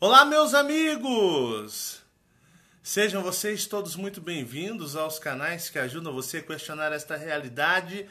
Olá, meus amigos! Sejam vocês todos muito bem-vindos aos canais que ajudam você a questionar esta realidade,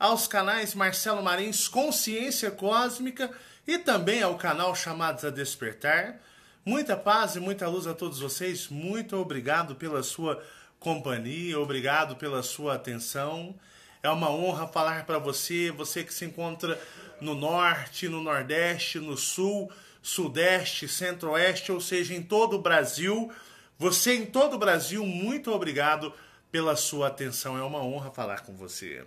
aos canais Marcelo Marins Consciência Cósmica e também ao canal Chamados a Despertar. Muita paz e muita luz a todos vocês. Muito obrigado pela sua companhia, obrigado pela sua atenção. É uma honra falar para você, você que se encontra no norte, no nordeste, no sul, Sudeste, Centro-Oeste, ou seja, em todo o Brasil. Você em todo o Brasil, muito obrigado pela sua atenção. É uma honra falar com você.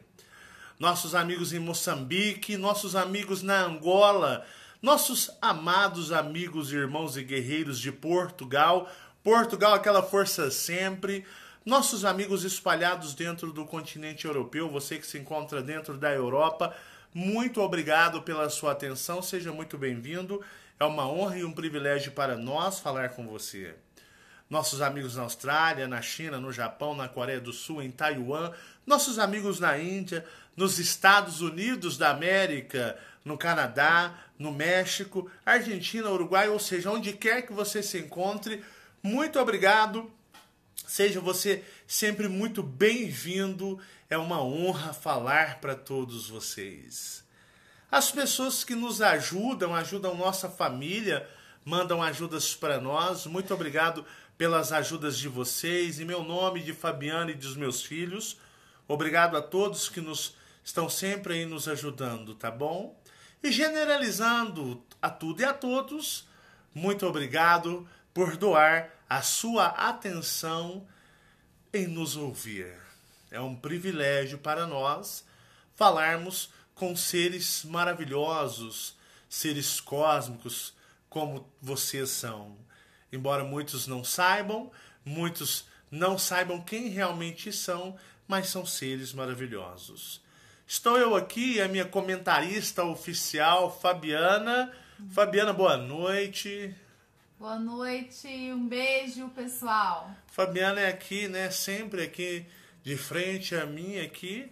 Nossos amigos em Moçambique, nossos amigos na Angola, nossos amados amigos, irmãos e guerreiros de Portugal. Portugal, aquela força sempre. Nossos amigos espalhados dentro do continente europeu, você que se encontra dentro da Europa, muito obrigado pela sua atenção, seja muito bem-vindo. É uma honra e um privilégio para nós falar com você. Nossos amigos na Austrália, na China, no Japão, na Coreia do Sul, em Taiwan, nossos amigos na Índia, nos Estados Unidos da América, no Canadá, no México, Argentina, Uruguai, ou seja, onde quer que você se encontre, muito obrigado. Seja você sempre muito bem-vindo. É uma honra falar para todos vocês as pessoas que nos ajudam, ajudam nossa família, mandam ajudas para nós. Muito obrigado pelas ajudas de vocês, em meu nome, de Fabiana e dos meus filhos. Obrigado a todos que nos estão sempre aí nos ajudando, tá bom? E generalizando a tudo e a todos, muito obrigado por doar a sua atenção em nos ouvir. É um privilégio para nós falarmos com seres maravilhosos, seres cósmicos como vocês são. Embora muitos não saibam, muitos não saibam quem realmente são, mas são seres maravilhosos. Estou eu aqui, a minha comentarista oficial, Fabiana. Fabiana, boa noite. Boa noite, um beijo, pessoal. Fabiana é aqui, né? Sempre aqui de frente a mim aqui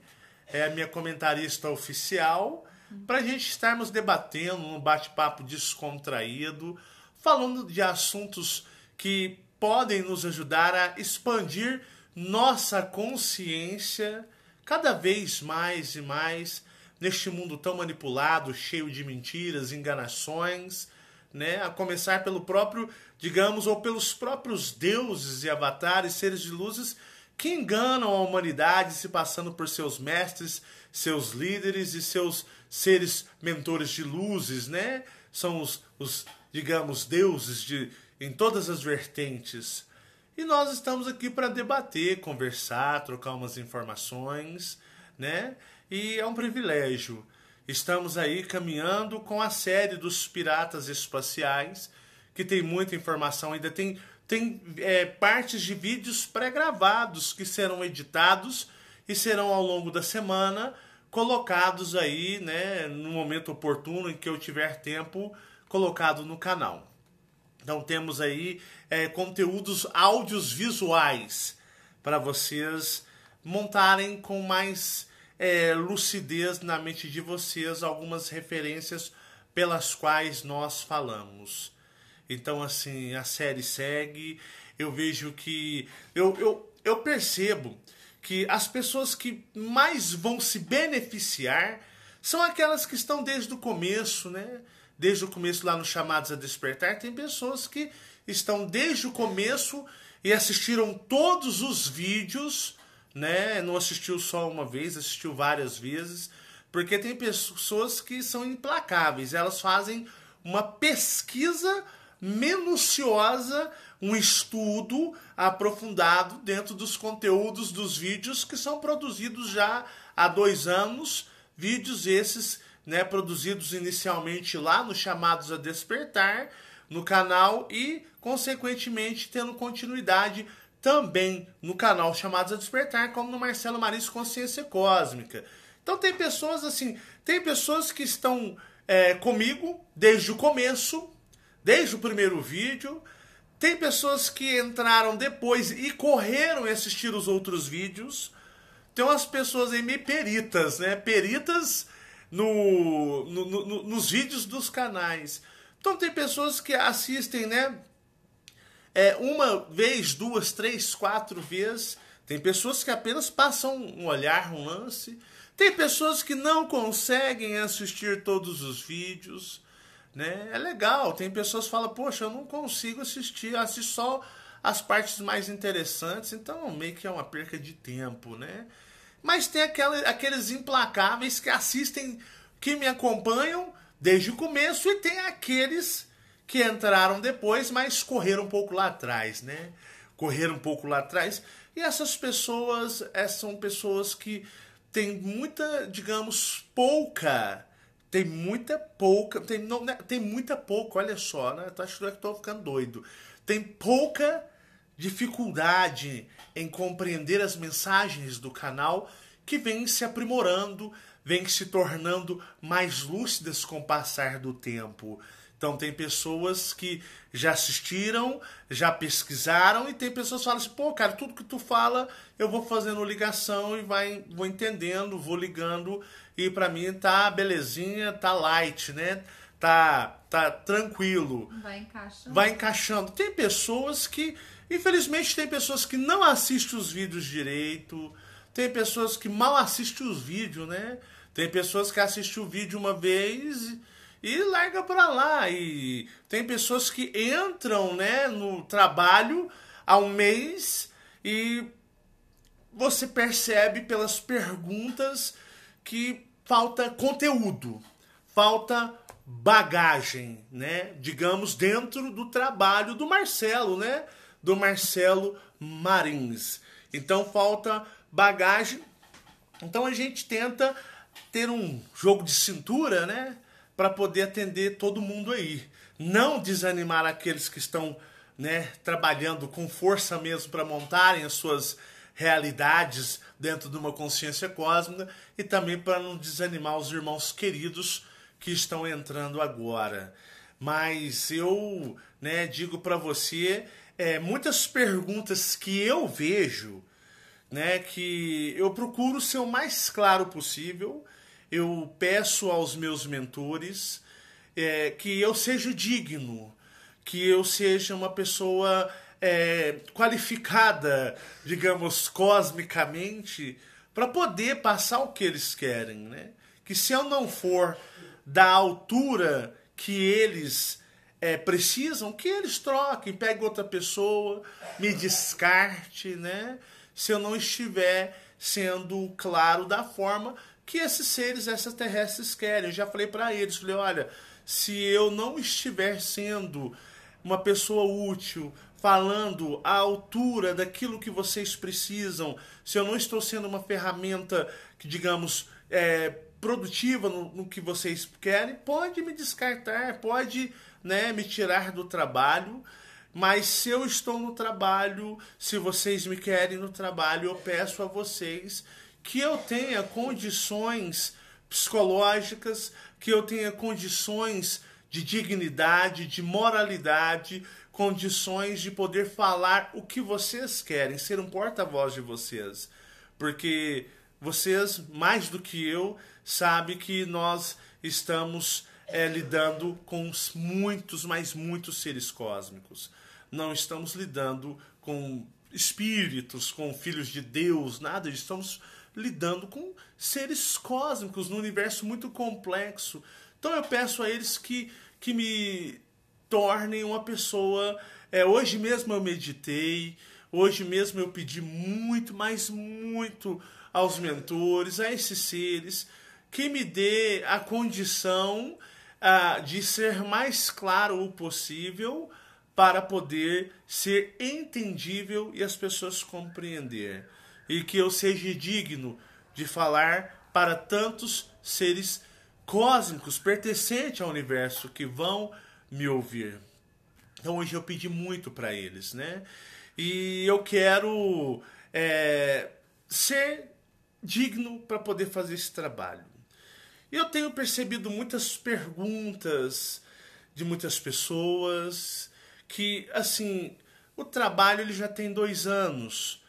é a minha comentarista oficial, para a gente estarmos debatendo um bate-papo descontraído, falando de assuntos que podem nos ajudar a expandir nossa consciência cada vez mais e mais neste mundo tão manipulado, cheio de mentiras, enganações, né? A começar pelo próprio, digamos, ou pelos próprios deuses e avatares, seres de luzes que enganam a humanidade se passando por seus mestres, seus líderes e seus seres mentores de luzes, né? São os, os digamos, deuses de, em todas as vertentes. E nós estamos aqui para debater, conversar, trocar umas informações, né? E é um privilégio. Estamos aí caminhando com a série dos piratas espaciais, que tem muita informação, ainda tem tem é, partes de vídeos pré-gravados que serão editados e serão ao longo da semana colocados aí, né, no momento oportuno em que eu tiver tempo, colocado no canal. Então temos aí é, conteúdos áudios visuais para vocês montarem com mais é, lucidez na mente de vocês algumas referências pelas quais nós falamos. Então, assim, a série segue. Eu vejo que. Eu, eu, eu percebo que as pessoas que mais vão se beneficiar são aquelas que estão desde o começo, né? Desde o começo lá no Chamados a Despertar, tem pessoas que estão desde o começo e assistiram todos os vídeos, né? Não assistiu só uma vez, assistiu várias vezes, porque tem pessoas que são implacáveis, elas fazem uma pesquisa minuciosa, um estudo aprofundado dentro dos conteúdos dos vídeos que são produzidos já há dois anos. Vídeos esses né, produzidos inicialmente lá no Chamados a Despertar no canal e, consequentemente, tendo continuidade também no canal Chamados a Despertar, como no Marcelo Maris Consciência Cósmica. Então tem pessoas assim, tem pessoas que estão é, comigo desde o começo, desde o primeiro vídeo. Tem pessoas que entraram depois e correram e assistiram os outros vídeos. Tem umas pessoas aí meio peritas, né? Peritas no, no, no, nos vídeos dos canais. Então tem pessoas que assistem, né? É, uma vez, duas, três, quatro vezes. Tem pessoas que apenas passam um olhar, um lance. Tem pessoas que não conseguem assistir todos os vídeos. Né? É legal, tem pessoas que falam, poxa, eu não consigo assistir, assisto só as partes mais interessantes, então meio que é uma perca de tempo, né? Mas tem aquela, aqueles implacáveis que assistem, que me acompanham desde o começo, e tem aqueles que entraram depois, mas correram um pouco lá atrás, né? Correram um pouco lá atrás. E essas pessoas essas eh, são pessoas que têm muita, digamos, pouca tem muita pouca. Tem, não, né, tem muita pouca, olha só, né? Tô, acho que estou ficando doido. Tem pouca dificuldade em compreender as mensagens do canal que vem se aprimorando, vem se tornando mais lúcidas com o passar do tempo. Então tem pessoas que já assistiram, já pesquisaram e tem pessoas que falam assim, pô, cara, tudo que tu fala eu vou fazendo ligação e vai, vou entendendo, vou ligando e para mim tá belezinha, tá light, né? Tá, tá tranquilo. Vai encaixando. Vai encaixando. Tem pessoas que, infelizmente, tem pessoas que não assistem os vídeos direito, tem pessoas que mal assistem os vídeos, né? Tem pessoas que assistem o vídeo uma vez e larga para lá. E tem pessoas que entram né, no trabalho há um mês e você percebe pelas perguntas que falta conteúdo, falta bagagem, né? Digamos dentro do trabalho do Marcelo, né? Do Marcelo Marins. Então falta bagagem. Então a gente tenta ter um jogo de cintura, né? Para poder atender todo mundo aí. Não desanimar aqueles que estão, né? Trabalhando com força mesmo para montarem as suas realidades dentro de uma consciência cósmica e também para não desanimar os irmãos queridos que estão entrando agora. Mas eu né, digo para você, é, muitas perguntas que eu vejo, né, que eu procuro ser o mais claro possível, eu peço aos meus mentores é, que eu seja digno, que eu seja uma pessoa é, qualificada, digamos, cosmicamente, para poder passar o que eles querem, né? Que se eu não for da altura que eles é, precisam, que eles troquem, peguem outra pessoa, me descarte, né? Se eu não estiver sendo claro da forma que esses seres extraterrestres querem. Eu já falei para eles, falei, olha, se eu não estiver sendo uma pessoa útil falando à altura daquilo que vocês precisam, se eu não estou sendo uma ferramenta que, digamos, é, produtiva no, no, que vocês querem, pode me descartar, pode né, me tirar do trabalho. Mas se eu estou no trabalho, se vocês me querem no trabalho, eu peço a vocês que eu tenha condições psicológicas, que eu tenha condições de dignidade, de moralidade, condições de poder falar o que vocês querem, ser um porta-voz de vocês. Porque vocês, mais do que eu, sabem que nós estamos é, lidando com muitos, mas muitos seres cósmicos. Não estamos lidando com espíritos, com filhos de Deus, nada. Estamos lidando com seres cósmicos num universo muito complexo. Então eu peço a eles que, que me tornem uma pessoa. É, hoje mesmo eu meditei, hoje mesmo eu pedi muito, mas muito aos mentores, a esses seres, que me dê a condição de ser mais claro o possível para poder ser entendível e as pessoas compreender. E que eu seja digno de falar para tantos seres cósmicos pertencentes ao universo que vão me ouvir. Então hoje eu pedi muito para eles, né? E eu quero é, ser digno para poder fazer esse trabalho. E eu tenho percebido muitas perguntas de muitas pessoas que, assim, o trabalho ele já tem dois anos.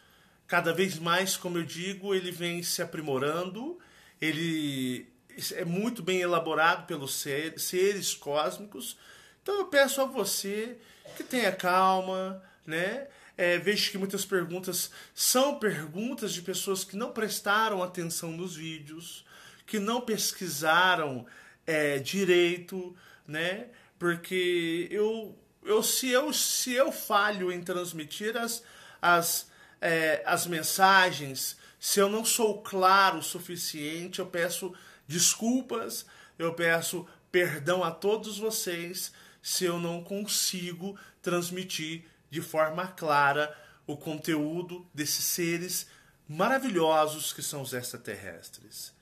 Cada vez mais, como eu digo, ele vem se aprimorando, ele é muito bem elaborado pelos seres cósmicos então eu peço a você que tenha calma, né? É, vejo que muitas perguntas são perguntas de pessoas que não prestaram atenção nos vídeos, que não pesquisaram é, direito, né? Porque eu, eu, se, eu, se eu falho em transmitir as, as, é, as mensagens, se eu não sou claro o suficiente, eu peço desculpas, eu peço perdão a todos vocês se eu não consigo transmitir de forma clara o conteúdo desses seres maravilhosos que são os extraterrestres.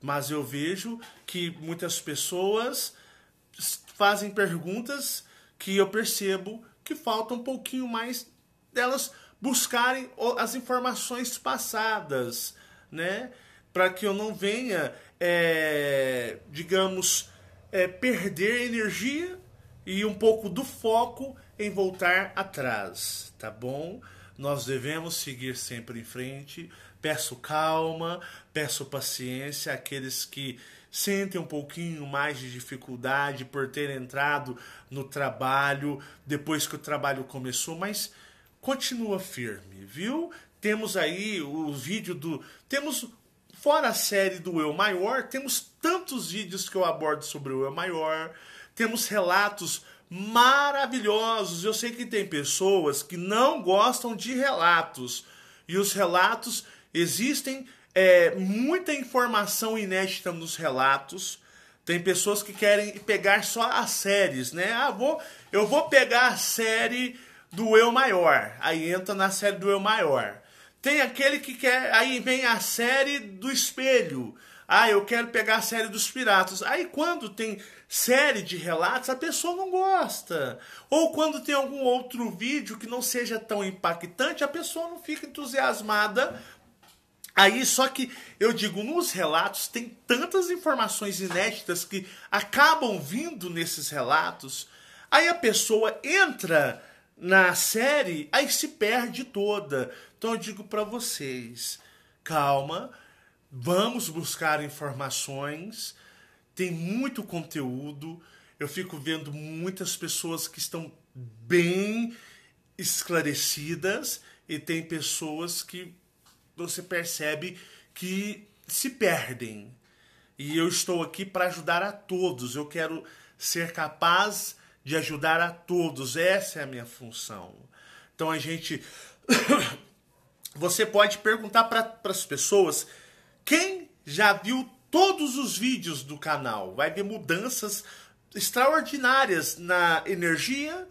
Mas eu vejo que muitas pessoas fazem perguntas que eu percebo que falta um pouquinho mais delas buscarem as informações passadas, né? Para que eu não venha, é, digamos, é, perder energia e um pouco do foco em voltar atrás, tá bom? Nós devemos seguir sempre em frente. Peço calma, peço paciência àqueles que sentem um pouquinho mais de dificuldade por ter entrado no trabalho depois que o trabalho começou, mas continua firme, viu? Temos aí o vídeo do. Temos, fora a série do Eu Maior, temos tantos vídeos que eu abordo sobre o Eu Maior temos relatos maravilhosos. Eu sei que tem pessoas que não gostam de relatos. E os relatos existem é, muita informação inédita nos relatos. Tem pessoas que querem pegar só as séries, né? Ah, vou, eu vou pegar a série do Eu Maior. Aí entra na série do Eu Maior. Tem aquele que quer. Aí vem a série do espelho. Ah, eu quero pegar a série dos piratas. Aí quando tem série de relatos, a pessoa não gosta. Ou quando tem algum outro vídeo que não seja tão impactante, a pessoa não fica entusiasmada. Aí, só que eu digo, nos relatos tem tantas informações inéditas que acabam vindo nesses relatos. Aí a pessoa entra na série, aí se perde toda. Então eu digo para vocês, calma, vamos buscar informações, tem muito conteúdo. Eu fico vendo muitas pessoas que estão bem esclarecidas e tem pessoas que você percebe que se perdem. E eu estou aqui para ajudar a todos. Eu quero ser capaz de ajudar a todos. Essa é a minha função. Então a gente você pode perguntar para as pessoas quem já viu todos os vídeos do canal. Vai ver mudanças extraordinárias na energia,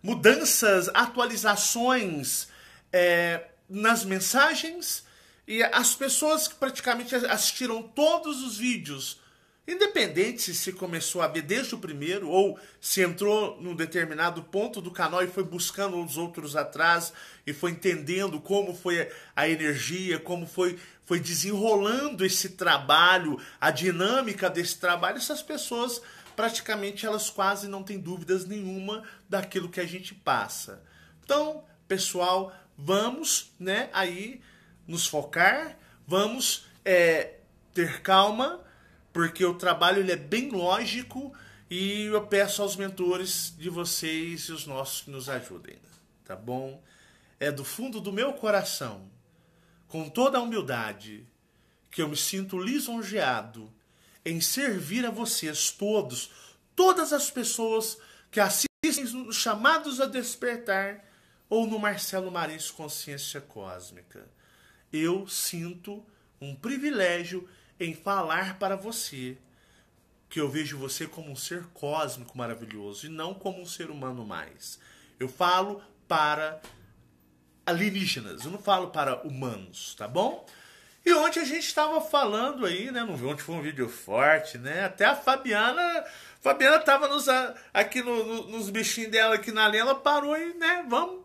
mudanças, atualizações é, nas mensagens. E as pessoas que praticamente assistiram todos os vídeos, independente se começou a ver desde o primeiro ou se entrou num determinado ponto do canal e foi buscando os outros atrás e foi entendendo como foi a energia, como foi foi desenrolando esse trabalho, a dinâmica desse trabalho, essas pessoas praticamente elas quase não têm dúvidas nenhuma daquilo que a gente passa. Então, pessoal, vamos, né, aí nos focar, vamos é, ter calma, porque o trabalho ele é bem lógico e eu peço aos mentores de vocês e os nossos que nos ajudem, tá bom? É do fundo do meu coração com toda a humildade, que eu me sinto lisonjeado em servir a vocês todos, todas as pessoas que assistem Chamados a Despertar ou no Marcelo Marins Consciência Cósmica. Eu sinto um privilégio em falar para você que eu vejo você como um ser cósmico maravilhoso e não como um ser humano mais. Eu falo para alienígenas, eu não falo para humanos, tá bom? E ontem a gente estava falando aí, né? Ontem foi um vídeo forte, né? Até a Fabiana. Fabiana tava nos, aqui no, no, nos bichinhos dela aqui na linha, ela parou e, né? Vamos.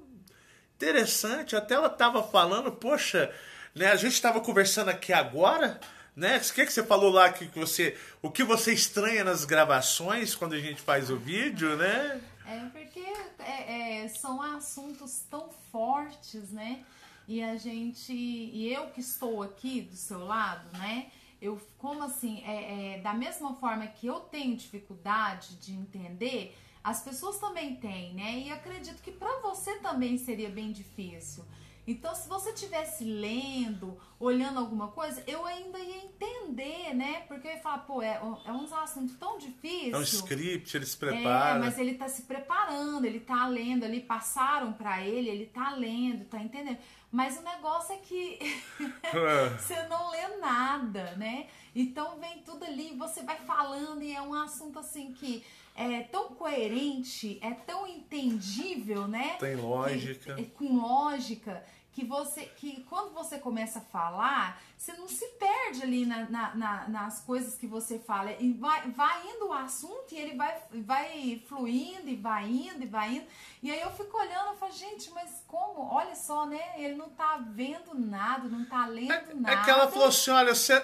Interessante, até ela tava falando, poxa, né? A gente tava conversando aqui agora, né? O que, que você falou lá que você. O que você estranha nas gravações quando a gente faz o vídeo, né? É porque é, é, são assuntos tão fortes, né? E a gente, e eu que estou aqui do seu lado, né? Eu, como assim, é, é da mesma forma que eu tenho dificuldade de entender, as pessoas também têm, né? E acredito que para você também seria bem difícil. Então, se você tivesse lendo, olhando alguma coisa, eu ainda ia entender, né? Porque eu ia falar, pô, é, é, é um assunto tão difícil. É um script, ele se é, prepara. É, mas ele tá se preparando, ele tá lendo ali, passaram para ele, ele tá lendo, tá entendendo. Mas o negócio é que ah. você não lê nada, né? Então vem tudo ali, você vai falando e é um assunto assim que é tão coerente, é tão entendível, né? Tem lógica. Que, é, com lógica que você que quando você começa a falar, você não se perde ali na, na, na, nas coisas que você fala. E vai, vai indo o assunto e ele vai, vai fluindo e vai indo e vai indo. E aí eu fico olhando e falo, gente, mas como? Olha só, né? Ele não tá vendo nada, não tá lendo é, nada. É que ela falou assim: olha, você.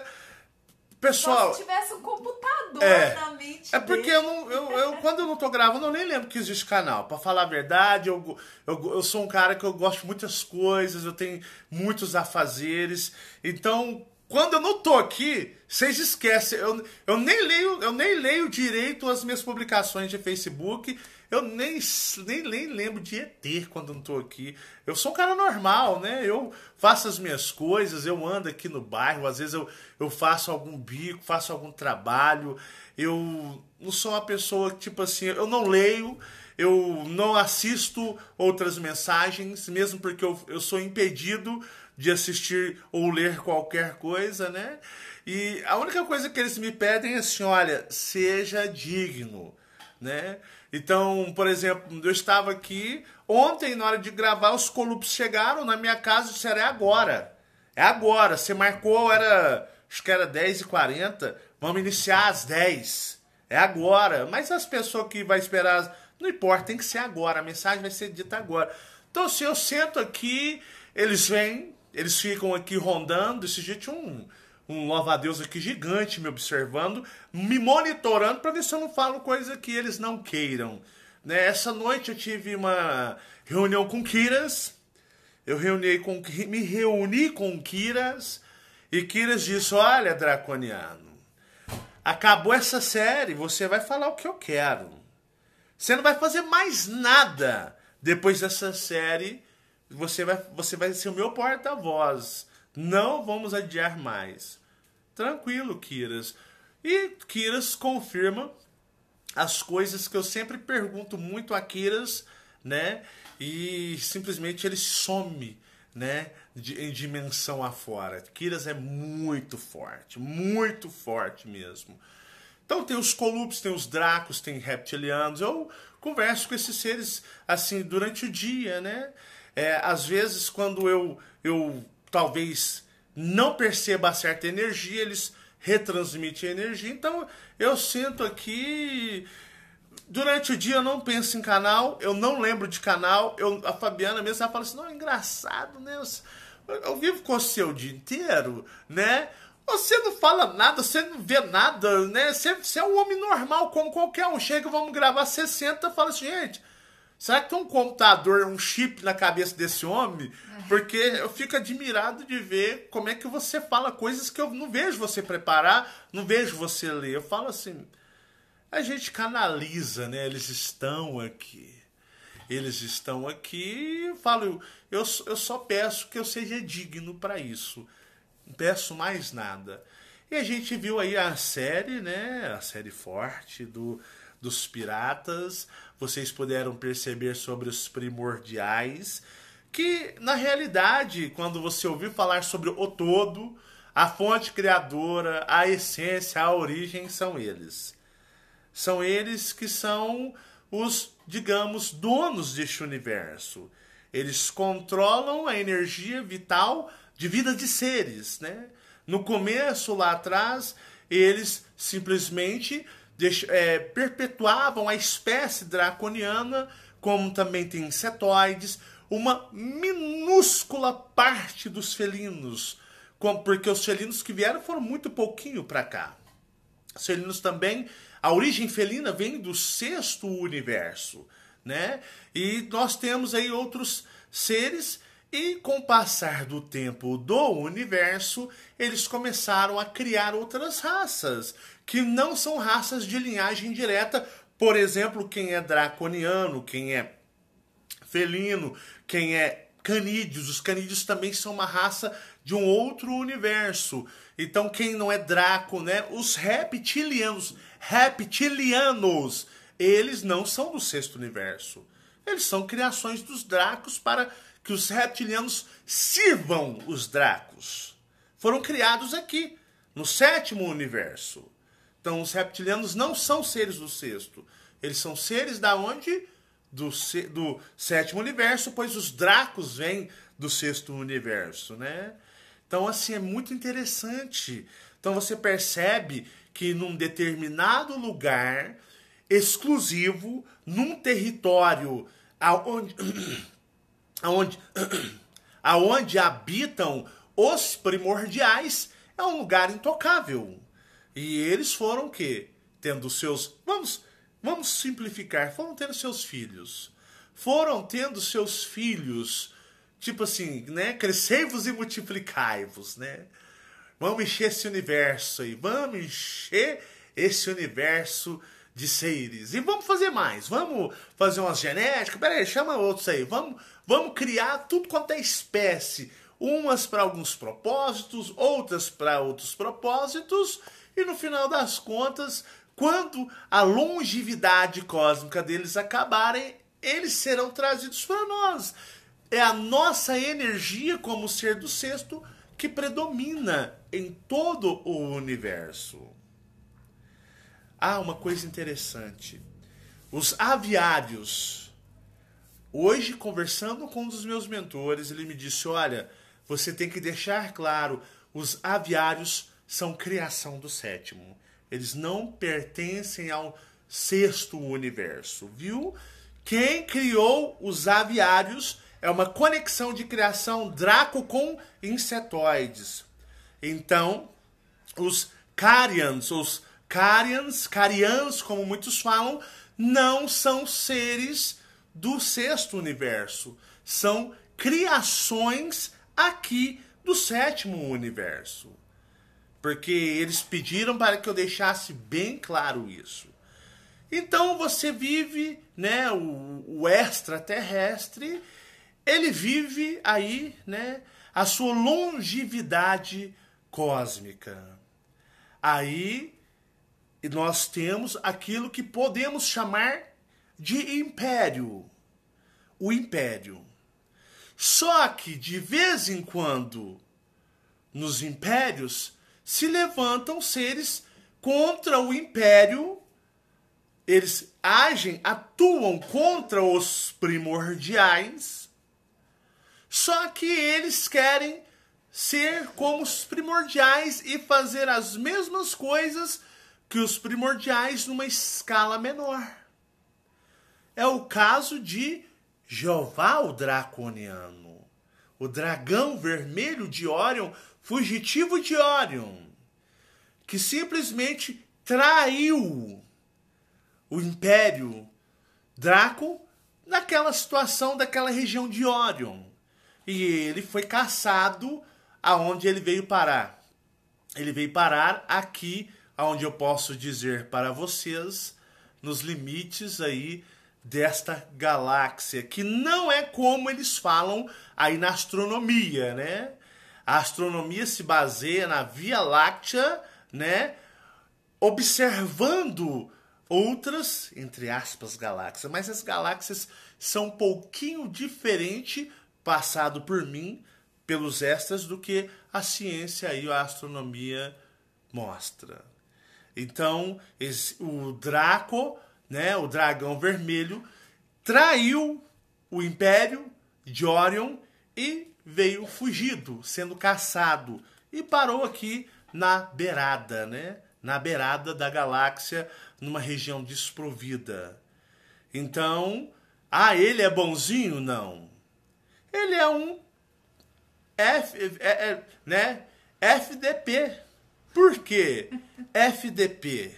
Pessoal. Só se tivesse um computador é, na mente. É porque dele. eu não. Eu, eu, quando eu não tô gravando, eu nem lembro que existe canal. Pra falar a verdade, eu, eu, eu sou um cara que eu gosto de muitas coisas, eu tenho muitos afazeres. Então, quando eu não tô aqui, vocês esquecem. Eu, eu, nem leio, eu nem leio direito as minhas publicações de Facebook eu nem, nem, nem lembro de ET quando não tô aqui. Eu sou um cara normal, né? Eu faço as minhas coisas, eu ando aqui no bairro, às vezes eu, eu faço algum bico, faço algum trabalho. Eu não sou uma pessoa que, tipo assim, eu não leio, eu não assisto outras mensagens, mesmo porque eu, eu sou impedido de assistir ou ler qualquer coisa, né? E a única coisa que eles me pedem é assim, olha, seja digno, né? Então, por exemplo, eu estava aqui ontem, na hora de gravar, os colupos chegaram na minha casa e disseram: é agora. É agora. Você marcou, era. Acho que era 10h40. Vamos iniciar às 10. É agora. Mas as pessoas que vai esperar. Não importa, tem que ser agora. A mensagem vai ser dita agora. Então, se assim, eu sento aqui, eles vêm, eles ficam aqui rondando. Esse jeito um um louva-a-Deus aqui gigante me observando, me monitorando para ver se eu não falo coisa que eles não queiram. Né? Essa noite eu tive uma reunião com Kiras, eu reuni com, me reuni com Kiras, e Kiras disse, olha, Draconiano, acabou essa série, você vai falar o que eu quero. Você não vai fazer mais nada depois dessa série, você vai, você vai ser o meu porta-voz. Não vamos adiar mais. Tranquilo, Kiras. E Kiras confirma as coisas que eu sempre pergunto muito a Kiras, né? E simplesmente ele some, né? De, em dimensão afora. Kiras é muito forte, muito forte mesmo. Então tem os colúpios, tem os dracos, tem reptilianos. Eu converso com esses seres assim durante o dia, né? É, às vezes quando eu eu talvez não perceba certa energia, eles retransmitem a energia. Então eu sinto aqui. Durante o dia eu não penso em canal, eu não lembro de canal. Eu, a Fabiana mesmo ela fala assim: não, é engraçado, né? Eu, eu vivo com você o dia inteiro, né? Você não fala nada, você não vê nada, né? Você, você é um homem normal, como qualquer um. Chega, vamos gravar 60, fala assim, gente, Será que tem um computador, um chip na cabeça desse homem? É. Porque eu fico admirado de ver como é que você fala coisas que eu não vejo você preparar, não vejo você ler. Eu falo assim, a gente canaliza, né? Eles estão aqui. Eles estão aqui. Eu falo, eu, eu só peço que eu seja digno para isso. Não peço mais nada. E a gente viu aí a série, né? A série forte do, dos piratas vocês puderam perceber sobre os primordiais, que na realidade, quando você ouviu falar sobre o todo, a fonte criadora, a essência, a origem são eles. São eles que são os, digamos, donos deste universo. Eles controlam a energia vital de vida de seres, né? No começo, lá atrás, eles simplesmente é, perpetuavam a espécie draconiana, como também tem insetoides, uma minúscula parte dos felinos, porque os felinos que vieram foram muito pouquinho para cá. Os felinos também, a origem felina vem do sexto universo, né? E nós temos aí outros seres e com o passar do tempo do universo, eles começaram a criar outras raças que não são raças de linhagem direta. Por exemplo, quem é draconiano, quem é felino, quem é canídeos. Os canídeos também são uma raça de um outro universo. Então, quem não é draco, né? Os reptilianos, reptilianos, eles não são do sexto universo. Eles são criações dos dracos para que os reptilianos sirvam os dracos. Foram criados aqui, no sétimo universo. Então, os reptilianos não são seres do sexto. Eles são seres da onde? Do, do sétimo universo, pois os dracos vêm do sexto universo, né? Então, assim, é muito interessante. Então, você percebe que num determinado lugar exclusivo, num território aonde, aonde, aonde habitam os primordiais, é um lugar intocável. E eles foram o quê? Tendo seus. Vamos, vamos simplificar. Foram tendo seus filhos. Foram tendo seus filhos. Tipo assim, né? Crescei-vos e multiplicai-vos, né? Vamos encher esse universo aí. Vamos encher esse universo de seres. E vamos fazer mais. Vamos fazer umas genéticas. Peraí, chama outros aí. Vamos, vamos criar tudo quanto é espécie. Umas para alguns propósitos, outras para outros propósitos e no final das contas, quando a longevidade cósmica deles acabarem, eles serão trazidos para nós. É a nossa energia como ser do sexto que predomina em todo o universo. Ah, uma coisa interessante. Os aviários. Hoje, conversando com um dos meus mentores, ele me disse: Olha, você tem que deixar claro, os aviários são criação do sétimo. Eles não pertencem ao sexto universo, viu? Quem criou os aviários é uma conexão de criação Draco com insetoides. Então, os Carians, os Carians, Carians, como muitos falam, não são seres do sexto universo. São criações aqui do sétimo universo. Porque eles pediram para que eu deixasse bem claro isso. Então você vive, né, o, o extraterrestre, ele vive aí, né, a sua longevidade cósmica. Aí nós temos aquilo que podemos chamar de império. O império. Só que de vez em quando, nos impérios, se levantam seres contra o império, eles agem, atuam contra os primordiais, só que eles querem ser como os primordiais e fazer as mesmas coisas que os primordiais numa escala menor. É o caso de Jeová o Draconiano. O dragão vermelho de Orion fugitivo de Orion, que simplesmente traiu o Império Draco naquela situação daquela região de Orion. E ele foi caçado aonde ele veio parar. Ele veio parar aqui, aonde eu posso dizer para vocês, nos limites aí desta galáxia, que não é como eles falam aí na astronomia, né? A astronomia se baseia na Via Láctea, né? Observando outras, entre aspas, galáxias. Mas as galáxias são um pouquinho diferente, passado por mim, pelos extras, do que a ciência e a astronomia mostra. Então, esse, o Draco, né, o dragão vermelho, traiu o Império de Orion e veio fugido, sendo caçado, e parou aqui na beirada, né? Na beirada da galáxia, numa região desprovida. Então, ah, ele é bonzinho? Não. Ele é um F, é, é, né? FDP. Por quê? FDP.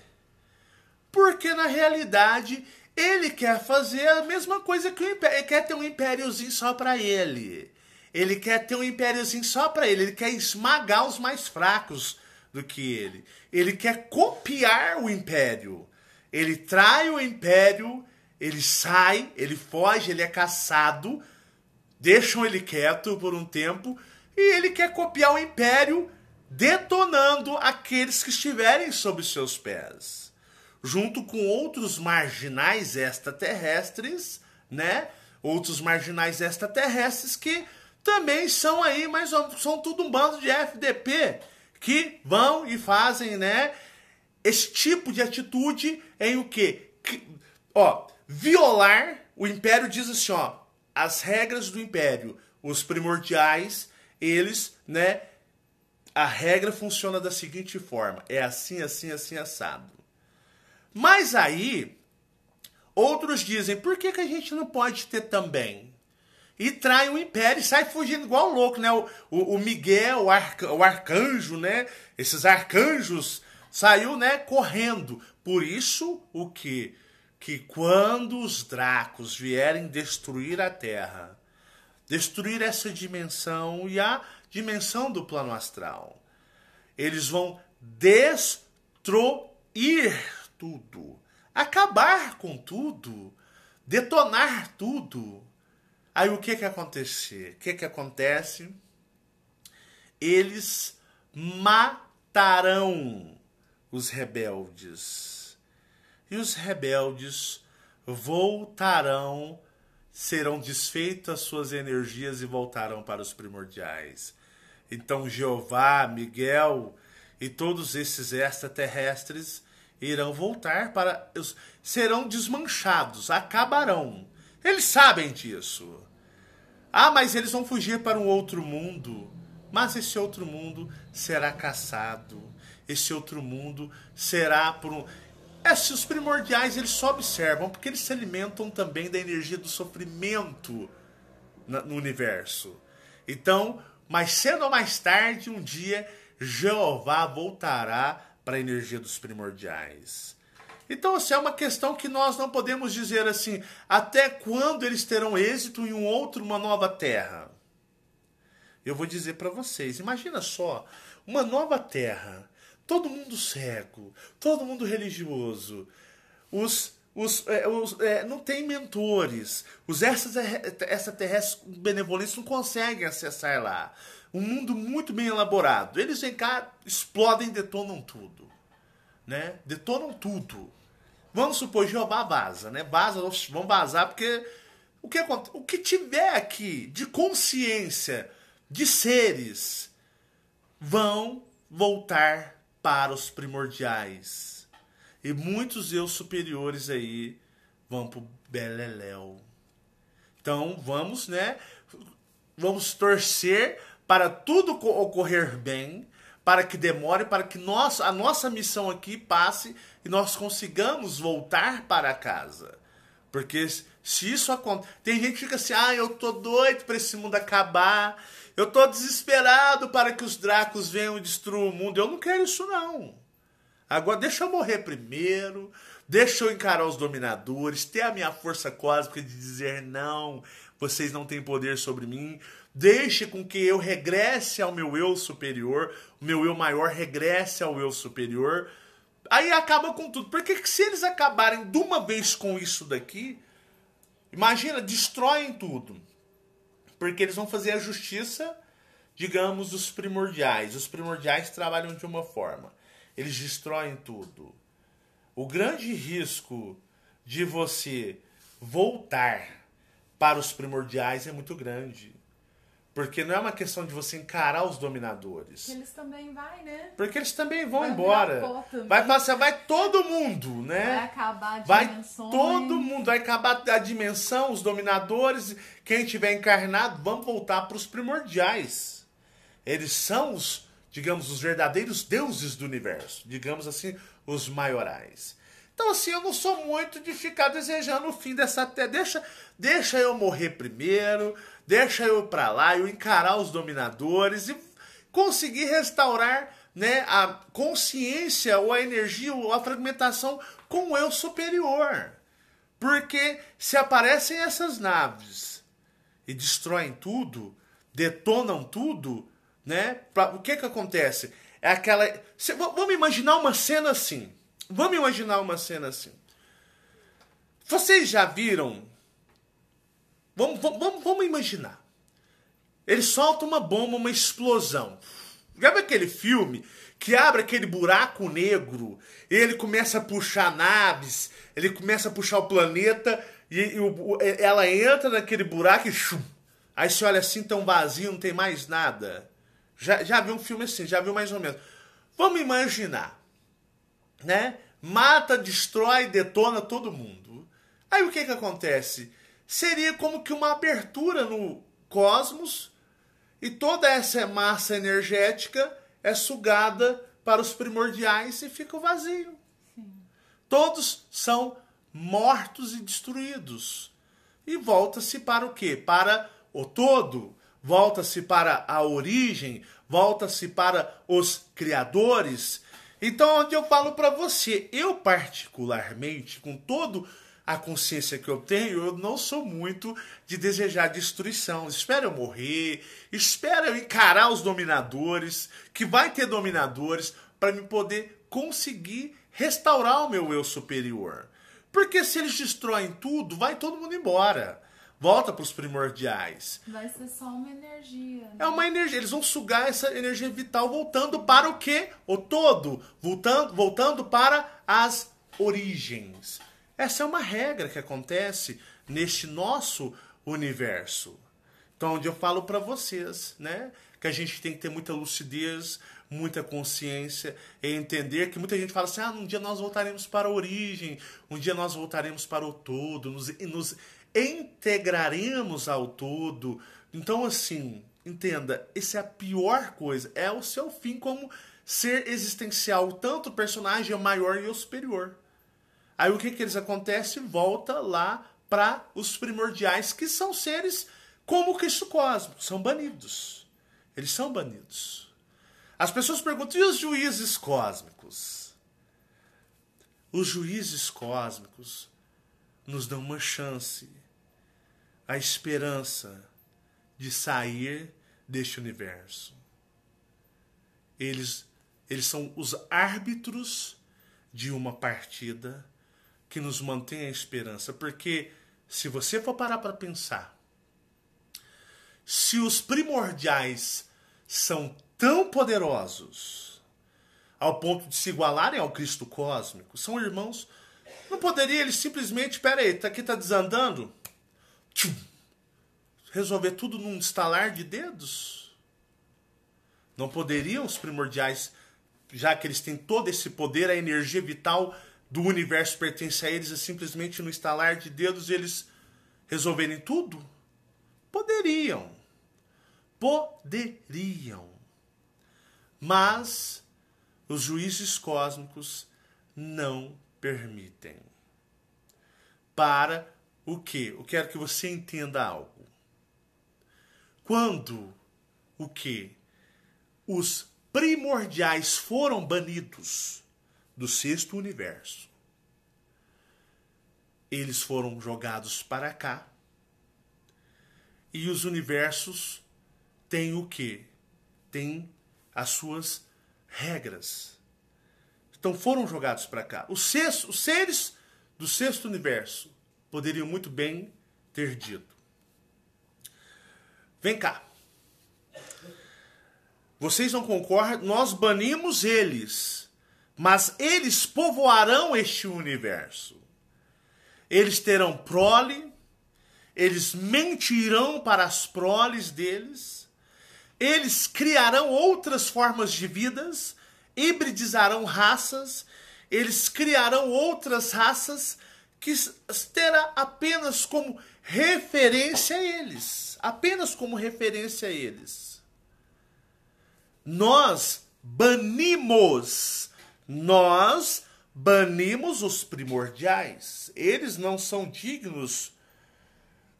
Porque na realidade ele quer fazer a mesma coisa que o império, ele quer ter um impériozinho só para ele. Ele quer ter um impériozinho só para ele. Ele quer esmagar os mais fracos do que ele. Ele quer copiar o império. Ele trai o império, ele sai, ele foge, ele é caçado, deixam ele quieto por um tempo e ele quer copiar o império detonando aqueles que estiverem sob seus pés, junto com outros marginais extraterrestres, né? Outros marginais extraterrestres que também são aí, mas são tudo um bando de FDP que vão e fazem, né, esse tipo de atitude em o quê? Que, ó, violar, o império diz assim, ó, as regras do império, os primordiais, eles, né, a regra funciona da seguinte forma: é assim, assim, assim, assado. Mas aí, outros dizem, por que, que a gente não pode ter também? e trai o império e sai fugindo igual um louco, né? O, o, o Miguel, o, arca, o arcanjo, né? Esses arcanjos saiu, né? Correndo. Por isso, o que? Que quando os dracos vierem destruir a Terra, destruir essa dimensão e a dimensão do plano astral, eles vão destruir tudo, acabar com tudo, detonar tudo Aí o que que acontece? O que que acontece? Eles matarão os rebeldes. E os rebeldes voltarão, serão desfeitas suas energias e voltarão para os primordiais. Então Jeová, Miguel e todos esses extraterrestres irão voltar para serão desmanchados, acabarão eles sabem disso. Ah, mas eles vão fugir para um outro mundo. Mas esse outro mundo será caçado. Esse outro mundo será por um. Esses é, primordiais eles só observam porque eles se alimentam também da energia do sofrimento no universo. Então, mais cedo ou mais tarde, um dia, Jeová voltará para a energia dos primordiais. Então, assim, é uma questão que nós não podemos dizer assim, até quando eles terão êxito em um outro, uma nova terra? Eu vou dizer para vocês, imagina só, uma nova terra, todo mundo cego, todo mundo religioso, os os, é, os é, não tem mentores. Os extraterrestres benevolentes não conseguem acessar lá. Um mundo muito bem elaborado. Eles vêm cá, explodem, detonam tudo. Né? Detonam tudo. Vamos supor, Jeová vaza, né? Vaza, vão vazar, porque o que, o que tiver aqui de consciência de seres vão voltar para os primordiais. E muitos deus superiores aí vão pro Beleléu. Então vamos, né? Vamos torcer para tudo ocorrer bem para que demore, para que nós, a nossa missão aqui passe e nós consigamos voltar para casa. Porque se isso acontece. Tem gente que fica assim, ah, eu tô doido para esse mundo acabar. Eu tô desesperado para que os Dracos venham e destruam o mundo. Eu não quero isso, não. Agora deixa eu morrer primeiro. Deixa eu encarar os dominadores, ter a minha força cósmica de dizer não, vocês não têm poder sobre mim. Deixe com que eu regresse ao meu eu superior, o meu eu maior regresse ao eu superior. Aí acaba com tudo. Porque se eles acabarem de uma vez com isso daqui, imagina, destroem tudo. Porque eles vão fazer a justiça, digamos, dos primordiais. Os primordiais trabalham de uma forma. Eles destroem tudo. O grande risco de você voltar para os primordiais é muito grande. Porque não é uma questão de você encarar os dominadores. Porque eles também vão, né? Porque eles também vão vai embora. Também. Vai passar, vai todo mundo, né? Vai acabar a vai todo mundo, vai acabar a dimensão, os dominadores, quem tiver encarnado, vão voltar para os primordiais. Eles são os, digamos, os verdadeiros deuses do universo, digamos assim, os maiorais. Então, assim, eu não sou muito de ficar desejando o fim dessa terra. Deixa, deixa eu morrer primeiro, deixa eu para lá, eu encarar os dominadores e conseguir restaurar né, a consciência ou a energia ou a fragmentação com o eu superior. Porque se aparecem essas naves e destroem tudo, detonam tudo, né? Pra, o que que acontece? É aquela. Cê, vamos imaginar uma cena assim. Vamos imaginar uma cena assim. Vocês já viram? Vamos, vamos, vamos imaginar. Ele solta uma bomba, uma explosão. Lembra aquele filme que abre aquele buraco negro, ele começa a puxar naves, ele começa a puxar o planeta, e, e o, ela entra naquele buraco e chum. Aí você olha assim, tão vazio, não tem mais nada. Já, já viu um filme assim, já viu mais ou menos. Vamos imaginar né? Mata, destrói, detona todo mundo. Aí o que que acontece? Seria como que uma abertura no cosmos e toda essa massa energética é sugada para os primordiais e fica o vazio. Sim. Todos são mortos e destruídos. E volta-se para o quê? Para o todo, volta-se para a origem, volta-se para os criadores, então, onde eu falo para você, eu particularmente, com toda a consciência que eu tenho, eu não sou muito de desejar destruição. Espera eu morrer, espera eu encarar os dominadores, que vai ter dominadores, para me poder conseguir restaurar o meu eu superior. Porque se eles destroem tudo, vai todo mundo embora. Volta para os primordiais. Vai ser só uma energia. Né? É uma energia. Eles vão sugar essa energia vital voltando para o quê? O todo. Voltando, voltando para as origens. Essa é uma regra que acontece neste nosso universo. Então, onde eu falo para vocês, né? Que a gente tem que ter muita lucidez, muita consciência e entender que muita gente fala assim: ah, um dia nós voltaremos para a origem, um dia nós voltaremos para o todo, nos, nos integraremos ao todo. Então, assim, entenda, essa é a pior coisa. É o seu fim como ser existencial. Tanto o personagem é maior e o é superior. Aí o que que eles acontece? Volta lá para os primordiais, que são seres como Cristo Cosmo. São banidos. Eles são banidos. As pessoas perguntam, e os juízes cósmicos? Os juízes cósmicos nos dão uma chance a esperança de sair deste universo. Eles, eles são os árbitros de uma partida que nos mantém a esperança, porque se você for parar para pensar, se os primordiais são tão poderosos ao ponto de se igualarem ao Cristo cósmico, são irmãos, não poderia eles simplesmente, peraí, tá aqui está desandando, tchum, resolver tudo num estalar de dedos? Não poderiam os primordiais, já que eles têm todo esse poder, a energia vital do universo pertence a eles, e é simplesmente no estalar de dedos eles resolverem tudo? Poderiam. Poderiam. Mas os juízes cósmicos não permitem. Para o que? Eu quero que você entenda algo. Quando o que? Os primordiais foram banidos do sexto universo. Eles foram jogados para cá. E os universos têm o que? têm as suas regras. Então foram jogados para cá. Os, sexto, os seres do sexto universo poderiam muito bem ter dito: Vem cá. Vocês não concordam? Nós banimos eles, mas eles povoarão este universo. Eles terão prole, eles mentirão para as proles deles, eles criarão outras formas de vidas, hibridizarão raças, eles criarão outras raças que terá apenas como referência a eles. Apenas como referência a eles. Nós banimos, nós banimos os primordiais. Eles não são dignos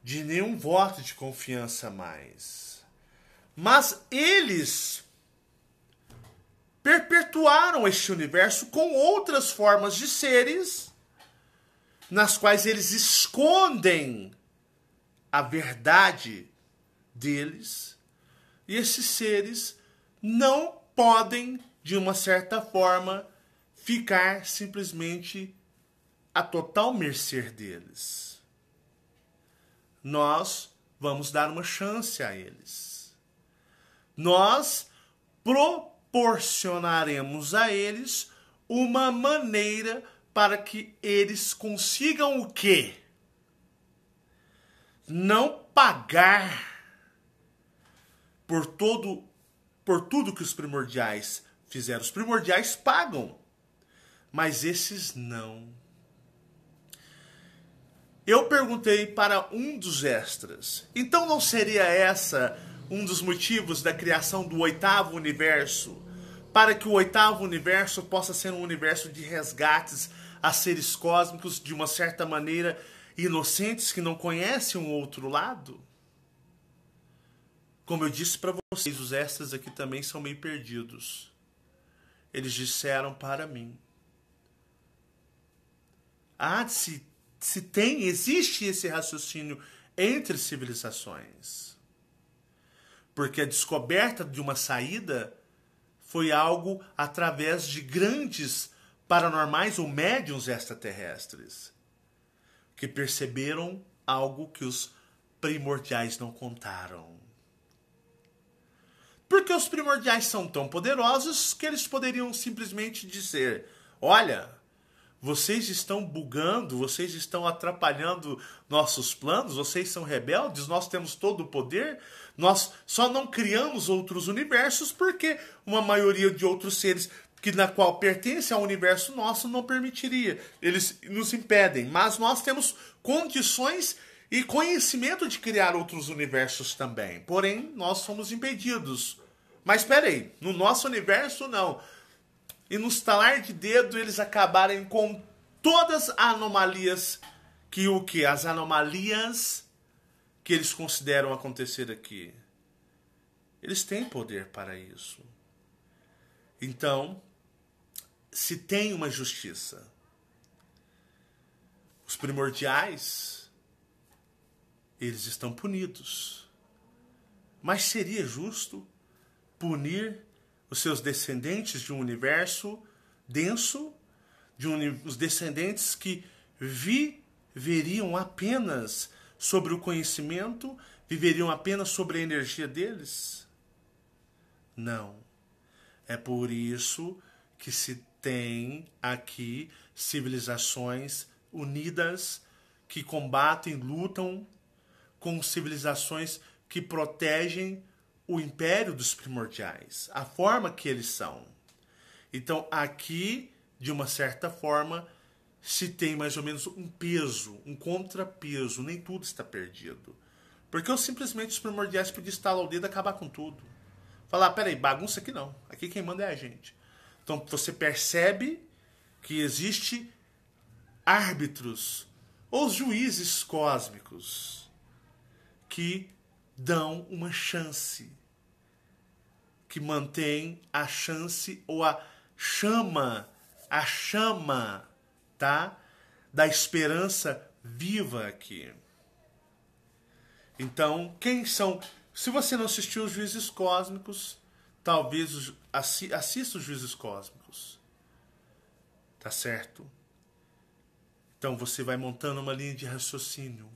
de nenhum voto de confiança mais. Mas eles perpetuaram este universo com outras formas de seres nas quais eles escondem a verdade deles, e esses seres não podem, de uma certa forma, ficar simplesmente a total mercê deles. Nós vamos dar uma chance a eles. Nós proporcionaremos a eles uma maneira para que eles consigam o quê? Não pagar por todo por tudo que os primordiais fizeram. Os primordiais pagam, mas esses não. Eu perguntei para um dos extras. Então não seria essa um dos motivos da criação do oitavo universo, para que o oitavo universo possa ser um universo de resgates a seres cósmicos de uma certa maneira inocentes que não conhecem um outro lado? Como eu disse para vocês, os extras aqui também são meio perdidos. Eles disseram para mim: Ah, se, se tem, existe esse raciocínio entre civilizações. Porque a descoberta de uma saída foi algo através de grandes paranormais ou médiums extraterrestres que perceberam algo que os primordiais não contaram. Porque os primordiais são tão poderosos que eles poderiam simplesmente dizer: olha, vocês estão bugando, vocês estão atrapalhando nossos planos, vocês são rebeldes, nós temos todo o poder, nós só não criamos outros universos porque uma maioria de outros seres que na qual pertence ao universo nosso não permitiria. Eles nos impedem, mas nós temos condições e conhecimento de criar outros universos também. Porém, nós somos impedidos. Mas peraí, no nosso universo não. E no estalar de dedo eles acabarem com todas as anomalias que o que as anomalias que eles consideram acontecer aqui. Eles têm poder para isso. Então, se tem uma justiça. Os primordiais, eles estão punidos. Mas seria justo punir os seus descendentes de um universo denso, de um, os descendentes que viveriam apenas sobre o conhecimento, viveriam apenas sobre a energia deles? Não. É por isso que se tem aqui civilizações unidas que combatem, lutam com civilizações que protegem o império dos primordiais, a forma que eles são. Então, aqui, de uma certa forma, se tem mais ou menos um peso, um contrapeso, nem tudo está perdido. Porque eu simplesmente os primordiais podiam estalar o dedo e acabar com tudo. Falar, peraí, bagunça aqui não. Aqui quem manda é a gente. Então você percebe que existe árbitros ou juízes cósmicos que dão uma chance, que mantém a chance ou a chama, a chama, tá? Da esperança viva aqui. Então, quem são? Se você não assistiu os juízes cósmicos, talvez assista os juízes cósmicos. Tá certo? Então você vai montando uma linha de raciocínio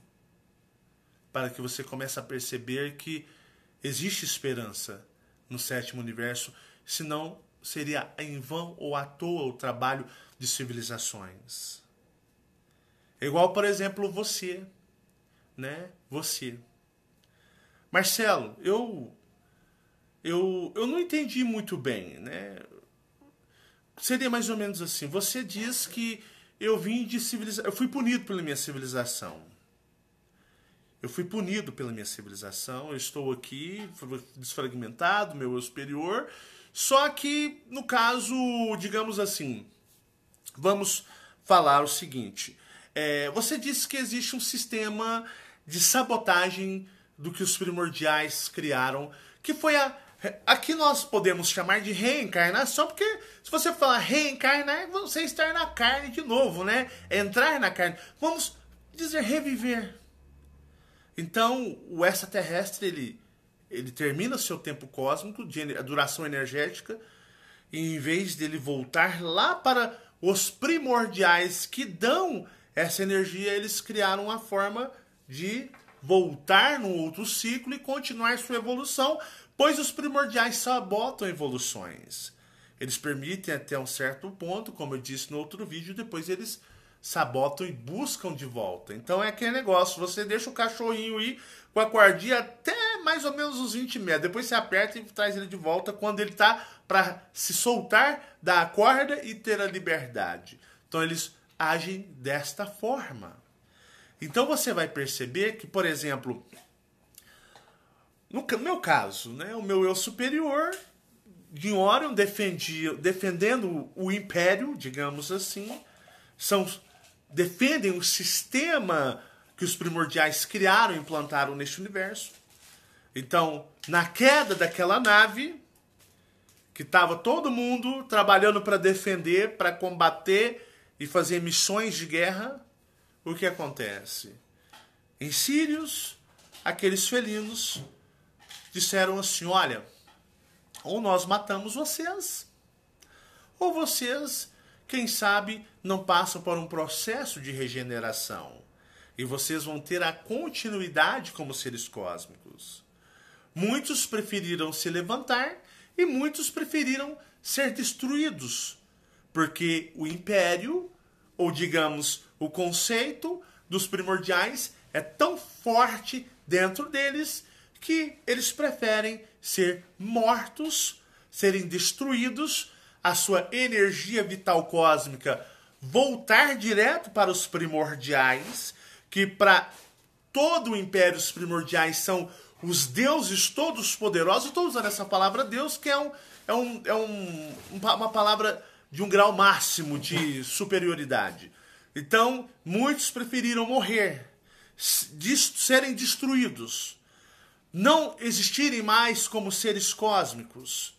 para que você comece a perceber que existe esperança no sétimo universo, senão seria em vão ou à toa o trabalho de civilizações. É igual, por exemplo, você, né? Você. Marcelo, eu eu, eu não entendi muito bem, né? Seria mais ou menos assim. Você diz que eu vim de civilização. Eu fui punido pela minha civilização. Eu fui punido pela minha civilização. Eu estou aqui, desfragmentado, meu eu superior. Só que, no caso, digamos assim, vamos falar o seguinte. É, você disse que existe um sistema de sabotagem do que os primordiais criaram, que foi a Aqui nós podemos chamar de reencarnação, porque se você falar reencarnar, você estar na carne de novo, né? Entrar na carne. Vamos dizer reviver. Então, o extraterrestre, ele, ele termina seu tempo cósmico, de, a duração energética, e em vez dele voltar lá para os primordiais que dão essa energia, eles criaram uma forma de voltar num outro ciclo e continuar sua evolução, pois os primordiais sabotam evoluções. Eles permitem até um certo ponto, como eu disse no outro vídeo, depois eles sabotam e buscam de volta. Então é aquele negócio, você deixa o cachorrinho ir com a cordinha até mais ou menos uns 20 metros, depois você aperta e traz ele de volta quando ele está para se soltar da corda e ter a liberdade. Então eles agem desta forma. Então você vai perceber que, por exemplo, no meu caso, né, o meu eu superior de Orion defendia, defendendo o império, digamos assim, são defendem o sistema que os primordiais criaram e implantaram neste universo. Então, na queda daquela nave, que estava todo mundo trabalhando para defender, para combater e fazer missões de guerra, o que acontece? Em Sírios, aqueles felinos disseram assim: Olha, ou nós matamos vocês, ou vocês, quem sabe, não passam por um processo de regeneração e vocês vão ter a continuidade como seres cósmicos. Muitos preferiram se levantar e muitos preferiram ser destruídos, porque o império, ou digamos, o conceito dos primordiais é tão forte dentro deles que eles preferem ser mortos, serem destruídos, a sua energia vital cósmica voltar direto para os primordiais, que para todo o império os primordiais são os deuses todos poderosos. Estou usando essa palavra Deus, que é, um, é, um, é um, uma palavra de um grau máximo de superioridade. Então, muitos preferiram morrer, serem destruídos, não existirem mais como seres cósmicos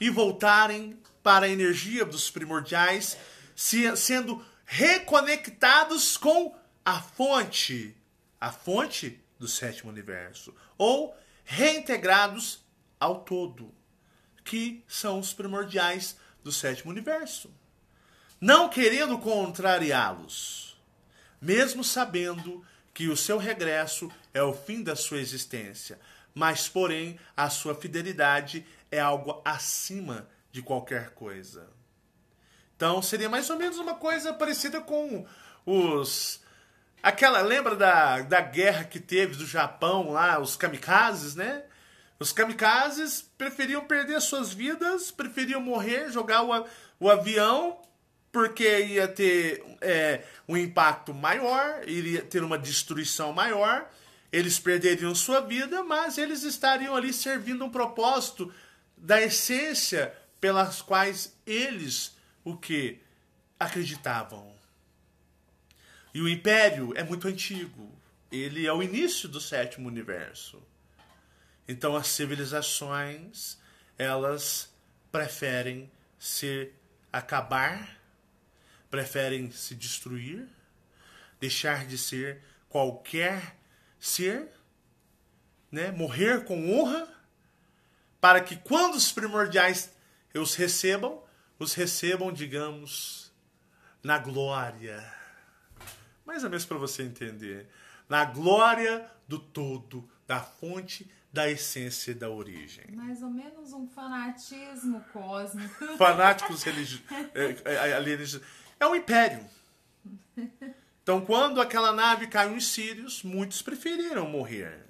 e voltarem para a energia dos primordiais, sendo reconectados com a fonte, a fonte do sétimo universo, ou reintegrados ao todo, que são os primordiais do sétimo universo não querendo contrariá-los, mesmo sabendo que o seu regresso é o fim da sua existência, mas, porém, a sua fidelidade é algo acima de qualquer coisa. Então, seria mais ou menos uma coisa parecida com os. Aquela, lembra da, da guerra que teve do Japão lá, os kamikazes, né? Os kamikazes preferiam perder suas vidas, preferiam morrer, jogar o, o avião porque ia ter é, um impacto maior, iria ter uma destruição maior, eles perderiam sua vida, mas eles estariam ali servindo um propósito da essência pelas quais eles o que acreditavam. E o império é muito antigo. Ele é o início do sétimo universo. Então as civilizações, elas preferem se acabar preferem se destruir, deixar de ser qualquer ser, né? morrer com honra, para que quando os primordiais os recebam, os recebam, digamos, na glória. Mais ou menos para você entender. Na glória do todo, da fonte da essência e da origem. Mais ou menos um fanatismo cósmico. Fanáticos religiosos. É, é, é um império. Então, quando aquela nave caiu em Sírios, muitos preferiram morrer.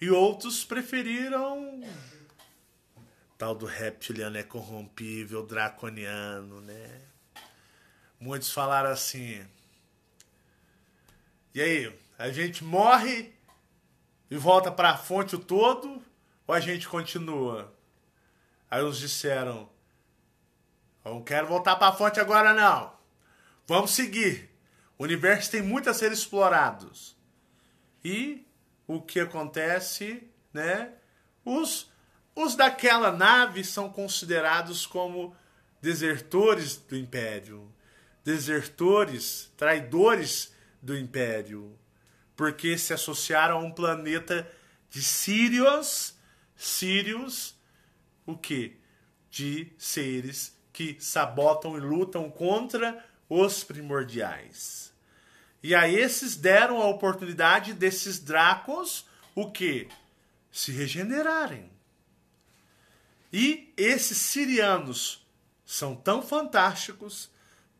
E outros preferiram. Tal do reptiliano é corrompível, draconiano, né? Muitos falaram assim. E aí, a gente morre e volta para a fonte o todo ou a gente continua? Aí uns disseram: Eu não quero voltar para a fonte agora não. Vamos seguir. O universo tem muito a ser explorados. E o que acontece, né? Os, os daquela nave são considerados como desertores do império, desertores, traidores do império, porque se associaram a um planeta de Sírios, Sírios, o que? De seres que sabotam e lutam contra os primordiais. E a esses deram a oportunidade desses dracos o que? Se regenerarem. E esses sirianos são tão fantásticos,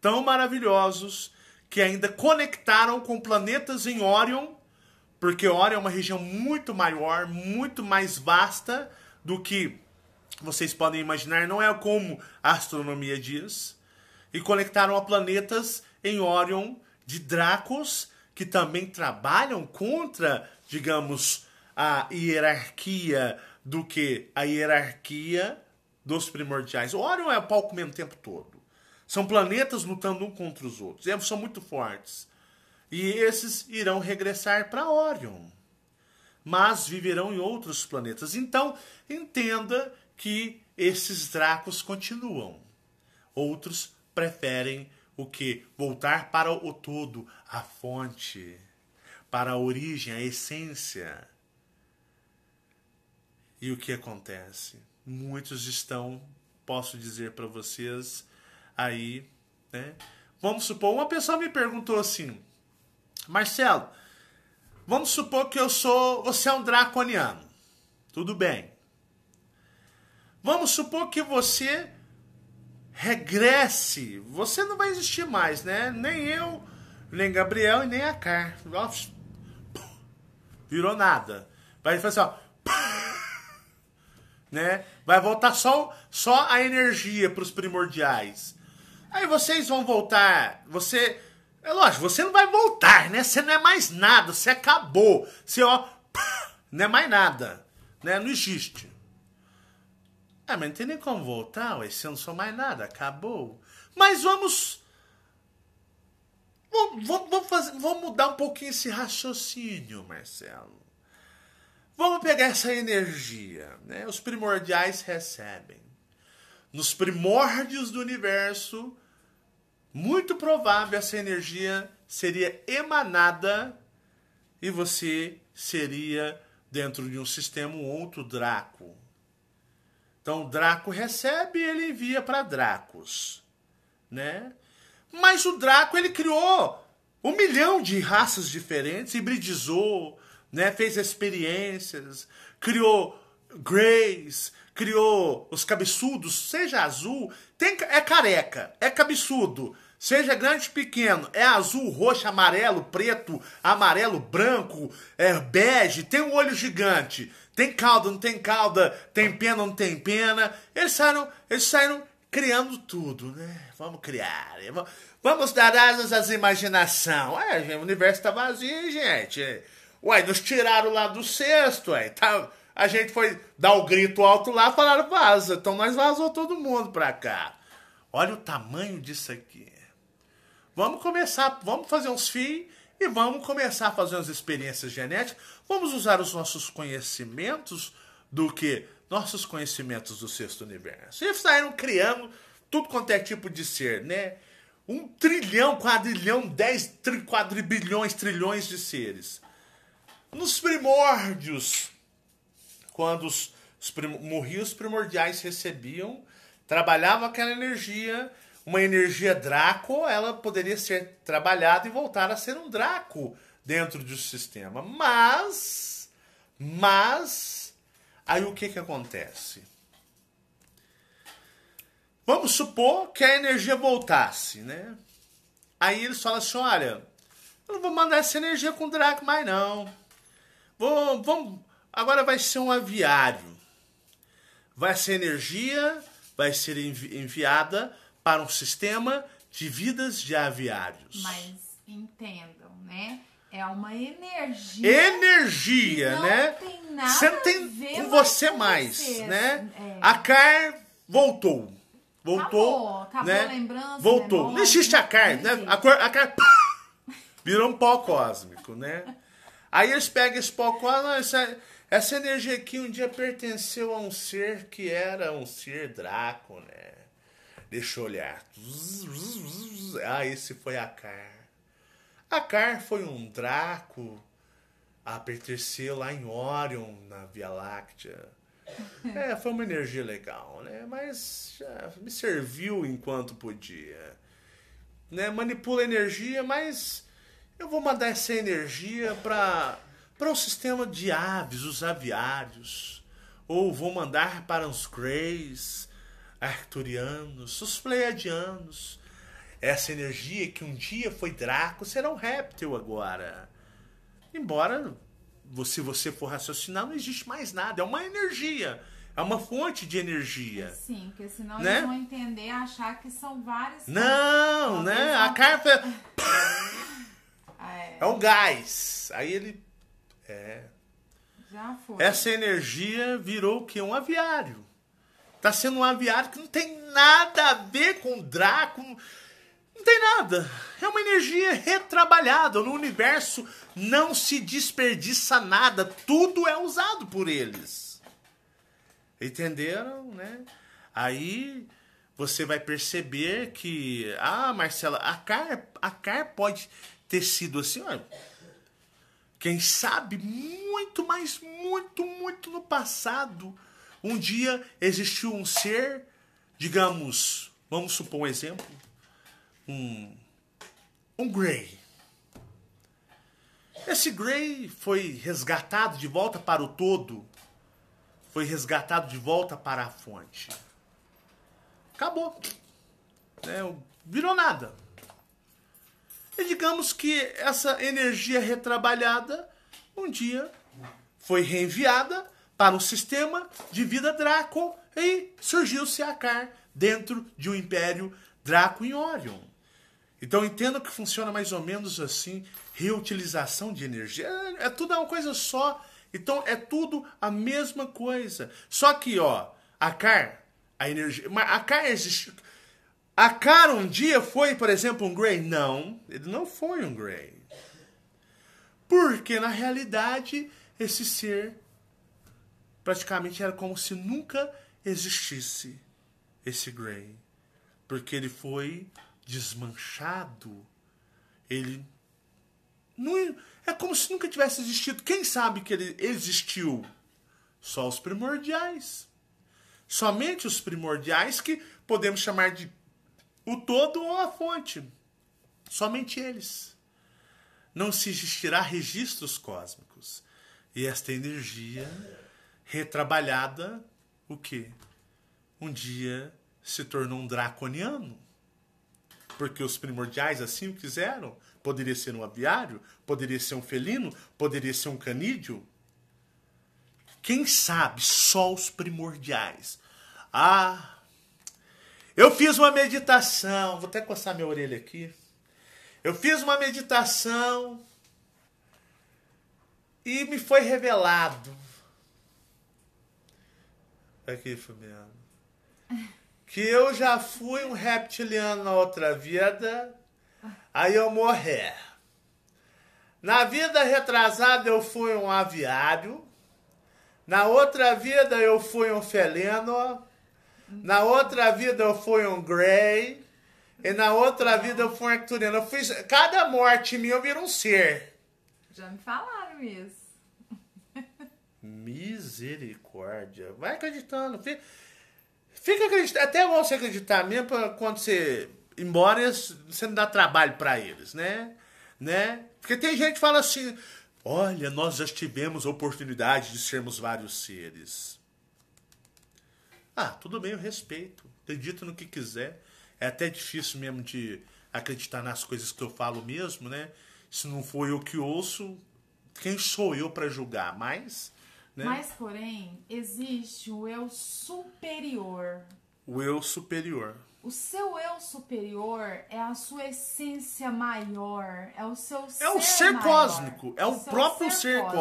tão maravilhosos, que ainda conectaram com planetas em Orion, porque Orion é uma região muito maior, muito mais vasta do que vocês podem imaginar, não é como a astronomia diz e conectaram a planetas em Orion de Dracos, que também trabalham contra, digamos, a hierarquia do que a hierarquia dos primordiais. O Orion é o palco mesmo tempo todo. São planetas lutando um contra os outros. E são muito fortes. E esses irão regressar para Orion. Mas viverão em outros planetas. Então, entenda que esses Dracos continuam. Outros preferem o que? Voltar para o todo, a fonte, para a origem, a essência. E o que acontece? Muitos estão, posso dizer para vocês, aí, né? Vamos supor, uma pessoa me perguntou assim, Marcelo, vamos supor que eu sou, você é um draconiano. Tudo bem. Vamos supor que você regresse. Você não vai existir mais, né? Nem eu, nem Gabriel e nem a Car. virou nada. Vai fazer assim, ó. Né? Vai voltar só, só a energia para os primordiais. Aí vocês vão voltar. Você. É lógico, você não vai voltar, né? Você não é mais nada, você acabou. Você, ó. Não é mais nada. Né? Não existe. Ah, mas não tem nem como voltar, esse ano não sou mais nada, acabou. Mas vamos. Vamos, vamos, fazer, vamos mudar um pouquinho esse raciocínio, Marcelo. Vamos pegar essa energia, né? Os primordiais recebem. Nos primórdios do universo, muito provável essa energia seria emanada e você seria dentro de um sistema um outro Draco, então Draco recebe, ele envia para Dracos, né? Mas o Draco ele criou um milhão de raças diferentes, hibridizou, né? Fez experiências, criou Greys, criou os cabeçudos, seja azul, tem é careca, é cabeçudo, Seja grande ou pequeno, é azul, roxo, amarelo, preto, amarelo, branco, é bege, tem um olho gigante, tem cauda, não tem cauda, tem pena, não tem pena. Eles saíram, eles saíram criando tudo, né? Vamos criar, né? vamos dar asas às imaginação. o universo tá vazio, gente. Ué, nos tiraram lá do cesto, ué, tá... A gente foi dar o um grito alto lá, falaram vaza. Então nós vazou todo mundo pra cá. Olha o tamanho disso aqui. Vamos começar, vamos fazer uns fios e vamos começar a fazer as experiências genéticas. Vamos usar os nossos conhecimentos do que? Nossos conhecimentos do sexto universo. E saíram criando tudo quanto é tipo de ser, né? Um trilhão, quadrilhão, dez tri, quadrilhões, trilhões de seres. Nos primórdios, quando os, os prim, morriam os primordiais recebiam, trabalhavam aquela energia uma energia Draco, ela poderia ser trabalhada e voltar a ser um Draco dentro do sistema. Mas, mas, aí o que que acontece? Vamos supor que a energia voltasse, né? Aí eles falam assim, olha, eu não vou mandar essa energia com o Draco mais não. Vou, vamos, agora vai ser um aviário. Vai ser energia, vai ser envi enviada para um sistema de vidas de aviários. Mas entendam, né? É uma energia. Energia, não né? Tem nada você não tem com você mais, vocês. né? É. A Car voltou. Voltou. Acabou, acabou né? a lembrança. Voltou. não existe a Car, né? A, cor, a Car virou um pó cósmico, né? Aí eles pegam esse pó cósmico. Essa, essa energia aqui um dia pertenceu a um ser que era um ser Draco, né? Deixa eu olhar. Ah, esse foi a a Car foi um Draco a pertencer lá em Orion, na Via Láctea. É, foi uma energia legal, né? Mas me serviu enquanto podia. Né? Manipula energia, mas eu vou mandar essa energia para para o um sistema de aves, os aviários. Ou vou mandar para os greys arturianos, os pleiadianos. Essa energia que um dia foi Draco será um réptil agora. Embora, se você for raciocinar, não existe mais nada. É uma energia. É uma fonte de energia. Sim, porque senão né? eles vão entender, achar que são várias Não, coisas. né? A carta. é... é um gás. Aí ele. É. Já foi. Essa energia virou o quê? Um aviário. Tá sendo um aviário que não tem nada a ver com Draco. Não tem nada. É uma energia retrabalhada. No universo não se desperdiça nada. Tudo é usado por eles. Entenderam, né? Aí você vai perceber que, ah, Marcela, a Car, a Car pode ter sido assim, ó, quem sabe muito, mas muito, muito no passado um dia existiu um ser, digamos, vamos supor um exemplo, um, um Grey. Esse Grey foi resgatado de volta para o todo, foi resgatado de volta para a fonte. Acabou. É, virou nada. E digamos que essa energia retrabalhada um dia foi reenviada para o sistema de vida Draco e surgiu Seacar dentro de um império Draco e Orion. Então entenda que funciona mais ou menos assim, reutilização de energia. É, é tudo uma coisa só. Então é tudo a mesma coisa. Só que, ó, a Car, a energia. Mas a Car existe. A Car um dia foi, por exemplo, um Grey? Não, ele não foi um Grey. Porque na realidade esse ser praticamente era como se nunca existisse esse Grey, porque ele foi desmanchado. Ele não é, é como se nunca tivesse existido. Quem sabe que ele existiu? Só os primordiais. Somente os primordiais que podemos chamar de o todo ou a fonte. Somente eles. Não se existirá registros cósmicos. E esta energia retrabalhada, o que um dia se tornou um draconiano. Porque os primordiais assim o quiseram. Poderia ser um aviário, poderia ser um felino, poderia ser um canídeo. Quem sabe só os primordiais. Ah, eu fiz uma meditação, vou até coçar minha orelha aqui. Eu fiz uma meditação e me foi revelado Aqui, Fabiana. Que eu já fui um reptiliano na outra vida, aí eu morrer. Na vida retrasada eu fui um aviário, na outra vida eu fui um felino, na outra vida eu fui um grey, e na outra vida eu fui um arcturiano. Eu fiz, cada morte mim eu viro um ser. Já me falaram isso. Misericórdia. Vai acreditando. Fica, fica acreditando. Até é você acreditar mesmo pra quando você embora, você não dá trabalho para eles, né? Né? Porque tem gente que fala assim: olha, nós já tivemos a oportunidade de sermos vários seres. Ah, tudo bem, eu respeito. Acredito no que quiser. É até difícil mesmo de acreditar nas coisas que eu falo mesmo, né? Se não for eu que ouço, quem sou eu para julgar? Mas né? Mas, porém, existe o eu superior. O eu superior. O seu eu superior é a sua essência maior, é o seu ser. É o ser maior, cósmico, é, é o, o próprio ser, ser cósmico.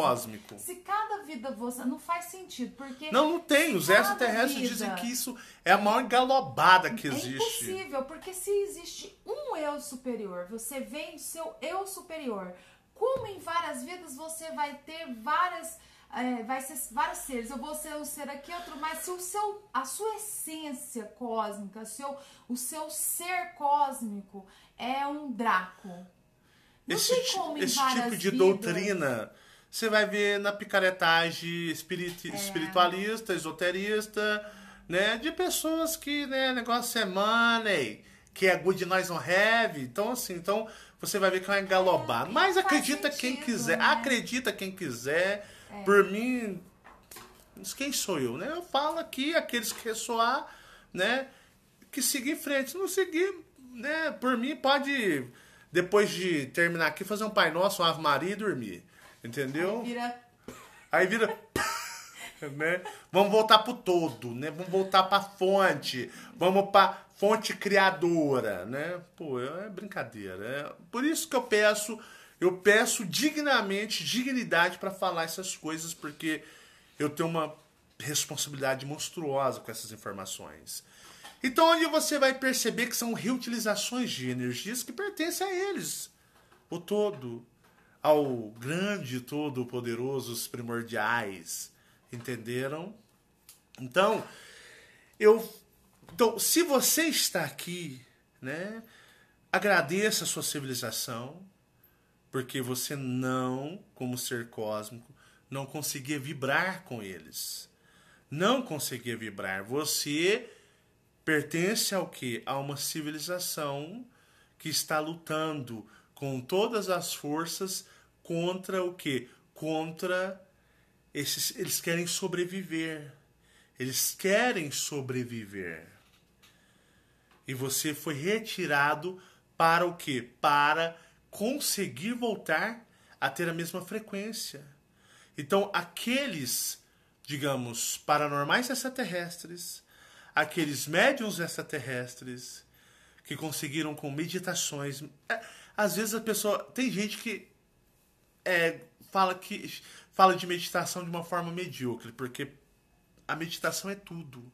cósmico. Se cada vida você. Não faz sentido, porque. Não, não tem. Os extraterrestres vida... dizem que isso é a maior galobada que é existe. É impossível, porque se existe um eu superior, você vem do seu eu superior. Como em várias vidas você vai ter várias é, vai ser vários seres. Eu vou ser um ser aqui, outro, mas se o seu, a sua essência cósmica, seu, o seu ser cósmico é um Draco. Não esse como esse tipo de vidas. doutrina você vai ver na picaretagem espirit, é. espiritualista, esoterista, né? De pessoas que, né, negócio é money, que é good nós não have. Então, assim, então você vai ver que é um engalobar. É, Mas acredita sentido, quem quiser, né? acredita quem quiser é. Por mim, quem sou eu, né? Eu falo aqui, aqueles que ressoar, né? Que seguir em frente. Se não seguir, né? Por mim, pode, depois de terminar aqui, fazer um Pai Nosso, uma Ave Maria e dormir. Entendeu? Aí vira. Aí vira né? Vamos voltar pro todo, né? Vamos voltar pra fonte. Vamos pra fonte criadora, né? Pô, é brincadeira. É... Por isso que eu peço eu peço dignamente dignidade para falar essas coisas porque eu tenho uma responsabilidade monstruosa com essas informações. Então, onde você vai perceber que são reutilizações de energias que pertencem a eles, o todo, ao grande, todo poderoso, os primordiais. Entenderam? Então, eu então, se você está aqui, né, agradeça a sua civilização, porque você não, como ser cósmico, não conseguia vibrar com eles. Não conseguia vibrar. Você pertence ao que? A uma civilização que está lutando com todas as forças contra o que? Contra esses eles querem sobreviver. Eles querem sobreviver. E você foi retirado para o que? Para conseguir voltar a ter a mesma frequência. Então, aqueles, digamos, paranormais extraterrestres, aqueles médiums extraterrestres que conseguiram com meditações. É, às vezes a pessoa. Tem gente que é, fala que fala de meditação de uma forma medíocre, porque a meditação é tudo.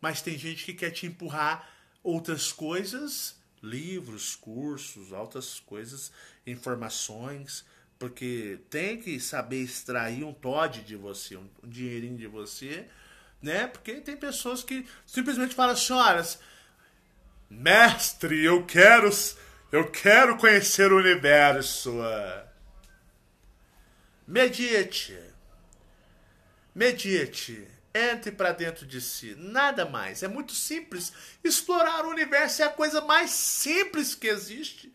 Mas tem gente que quer te empurrar outras coisas livros, cursos, altas coisas, informações, porque tem que saber extrair um TOD de você, um dinheirinho de você, né? Porque tem pessoas que simplesmente falam assim, olha, mestre, eu quero, eu quero conhecer o universo. Medite. Medite entre para dentro de si, nada mais. É muito simples. Explorar o universo é a coisa mais simples que existe.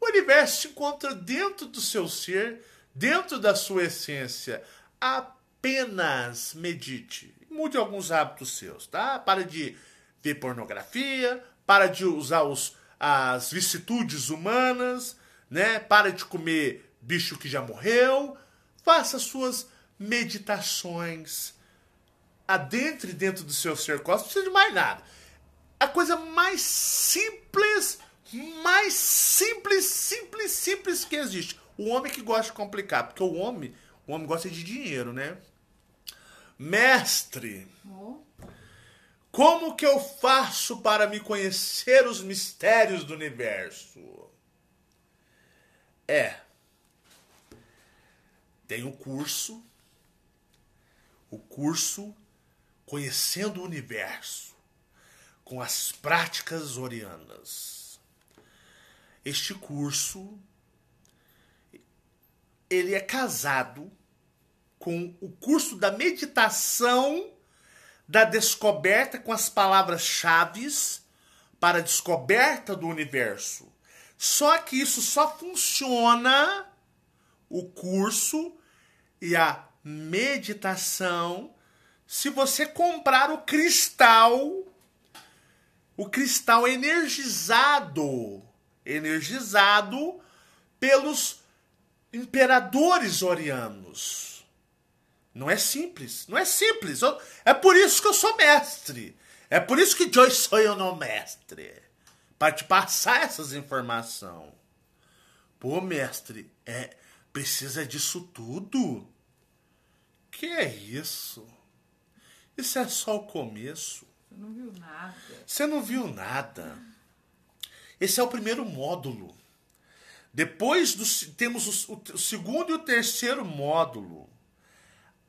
O universo se encontra dentro do seu ser, dentro da sua essência. Apenas medite. Mude alguns hábitos seus, tá? Para de ver pornografia, para de usar os, as vicissitudes humanas, né? Para de comer bicho que já morreu. Faça suas meditações adentre dentro do seu ser não precisa de mais nada. A coisa mais simples, mais simples, simples, simples que existe. O homem que gosta de complicar, porque o homem, o homem gosta de dinheiro, né? Mestre, como que eu faço para me conhecer os mistérios do universo? É. Tem o curso. O curso conhecendo o universo com as práticas orianas. Este curso ele é casado com o curso da meditação da descoberta com as palavras-chave para a descoberta do universo. Só que isso só funciona o curso e a meditação se você comprar o cristal, o cristal é energizado, energizado pelos imperadores orianos. Não é simples, não é simples. Eu, é por isso que eu sou mestre. É por isso que Joyce sou eu não mestre. Para te passar essas informações. Pô, mestre, é precisa disso tudo? Que é isso? Isso é só o começo. Você não viu nada. Você não viu nada. Esse é o primeiro módulo. Depois do, temos o, o segundo e o terceiro módulo.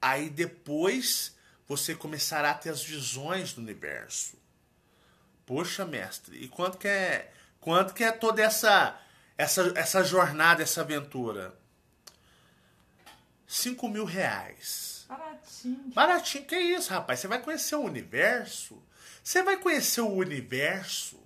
Aí depois você começará a ter as visões do universo. Poxa, mestre, e quanto que é, quanto que é toda essa essa, essa jornada, essa aventura? Cinco mil reais. Baratinho. Baratinho, que isso, rapaz? Você vai conhecer o universo? Você vai conhecer o universo?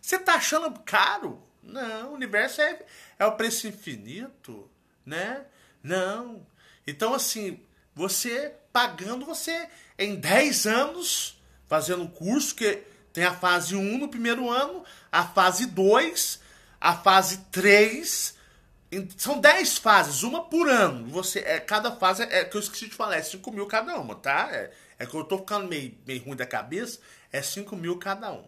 Você tá achando caro? Não, o universo é, é o preço infinito, né? Não. Então, assim, você pagando, você em 10 anos, fazendo um curso que tem a fase 1 no primeiro ano, a fase 2, a fase 3, são 10 fases, uma por ano. Você, é, cada fase é, é que eu esqueci de falar, é 5 mil cada uma, tá? É, é que eu tô ficando meio, meio ruim da cabeça, é 5 mil cada um.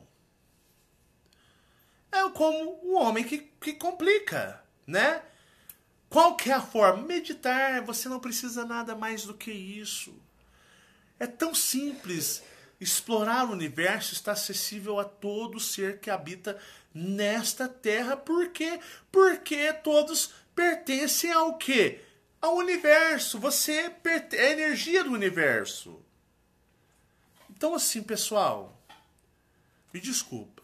É como o homem que, que complica, né? Qual que é a forma? Meditar, você não precisa nada mais do que isso. É tão simples. Explorar o universo está acessível a todo ser que habita nesta terra, porque porque todos pertencem ao quê? Ao universo. Você é a energia do universo. Então assim, pessoal, me desculpa.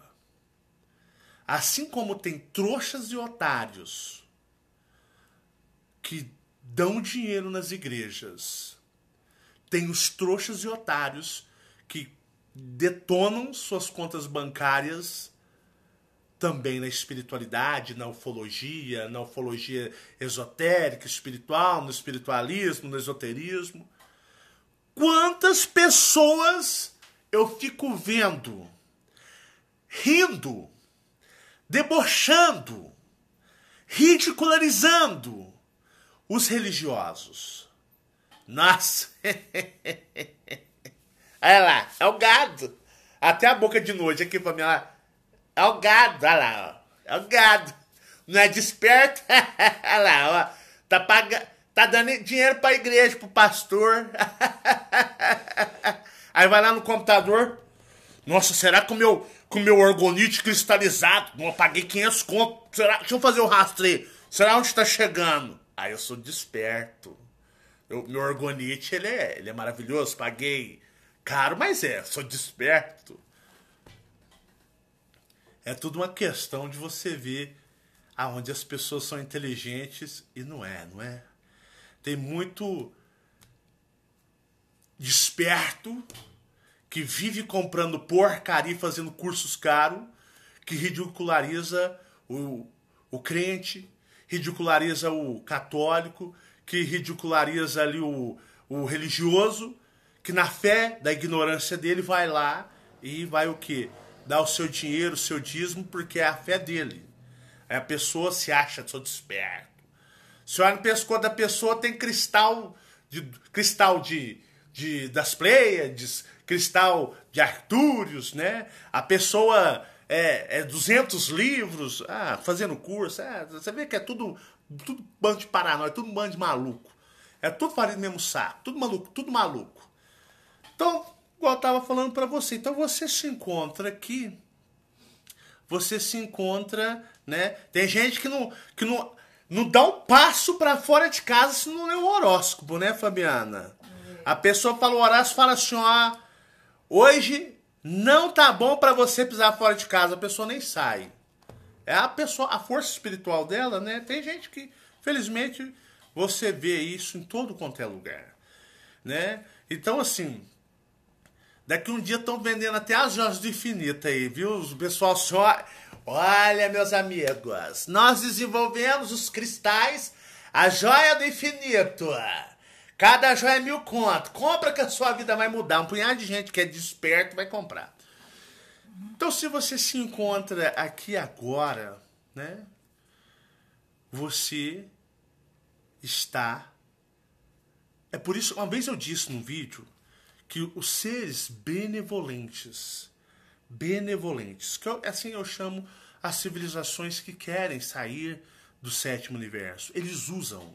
Assim como tem trouxas e otários que dão dinheiro nas igrejas, tem os trouxas e otários que detonam suas contas bancárias também na espiritualidade, na ufologia, na ufologia esotérica, espiritual, no espiritualismo, no esoterismo. Quantas pessoas eu fico vendo, rindo, debochando, ridicularizando os religiosos. Nossa! Olha lá, é o gado. Até a boca de noite aqui pra mim, lá, É o gado, olha lá, ó. É o gado. Não é desperto? olha lá, ó. Tá, paga... tá dando dinheiro pra igreja, pro pastor. Aí vai lá no computador. Nossa, será que o meu, com o meu orgonite cristalizado, não paguei 500 conto? Será? Deixa eu fazer o um rastreio. Será onde tá chegando? Aí eu sou desperto. Eu, meu orgonite, ele é, ele é maravilhoso. Paguei caro, mas é, sou desperto. É tudo uma questão de você ver aonde as pessoas são inteligentes e não é, não é? Tem muito desperto que vive comprando porcaria e fazendo cursos caros, que ridiculariza o, o crente, ridiculariza o católico, que ridiculariza ali o, o religioso, que na fé da ignorância dele vai lá e vai o que? Dar o seu dinheiro, o seu dízimo, porque é a fé dele. Aí a pessoa se acha, sou desperto. Se olha no pescoço da pessoa, tem cristal de cristal de, de das Pleiades, cristal de Artúrios, né? A pessoa é, é 200 livros, ah, fazendo curso. Ah, você vê que é tudo, tudo bando de paranoia, tudo bando de maluco. É tudo farinha do mesmo saco, tudo maluco, tudo maluco. Então, igual eu estava falando para você, então você se encontra aqui, você se encontra, né? Tem gente que não, que não, não dá um passo para fora de casa se não lê o horóscopo, né, Fabiana? A pessoa fala, o Horácio fala assim, ó, hoje não tá bom para você pisar fora de casa, a pessoa nem sai. É a pessoa, a força espiritual dela, né? Tem gente que, felizmente, você vê isso em todo quanto é lugar, né? Então, assim, Daqui um dia estão vendendo até as joias do infinito aí, viu? O pessoal só. Olha, meus amigos, nós desenvolvemos os cristais, a joia do infinito. Cada joia é mil conto. Compra que a sua vida vai mudar. Um punhado de gente que é desperto vai comprar. Então, se você se encontra aqui agora, né? Você está. É por isso, uma vez eu disse num vídeo que os seres benevolentes, benevolentes, que eu, assim eu chamo as civilizações que querem sair do sétimo universo, eles usam,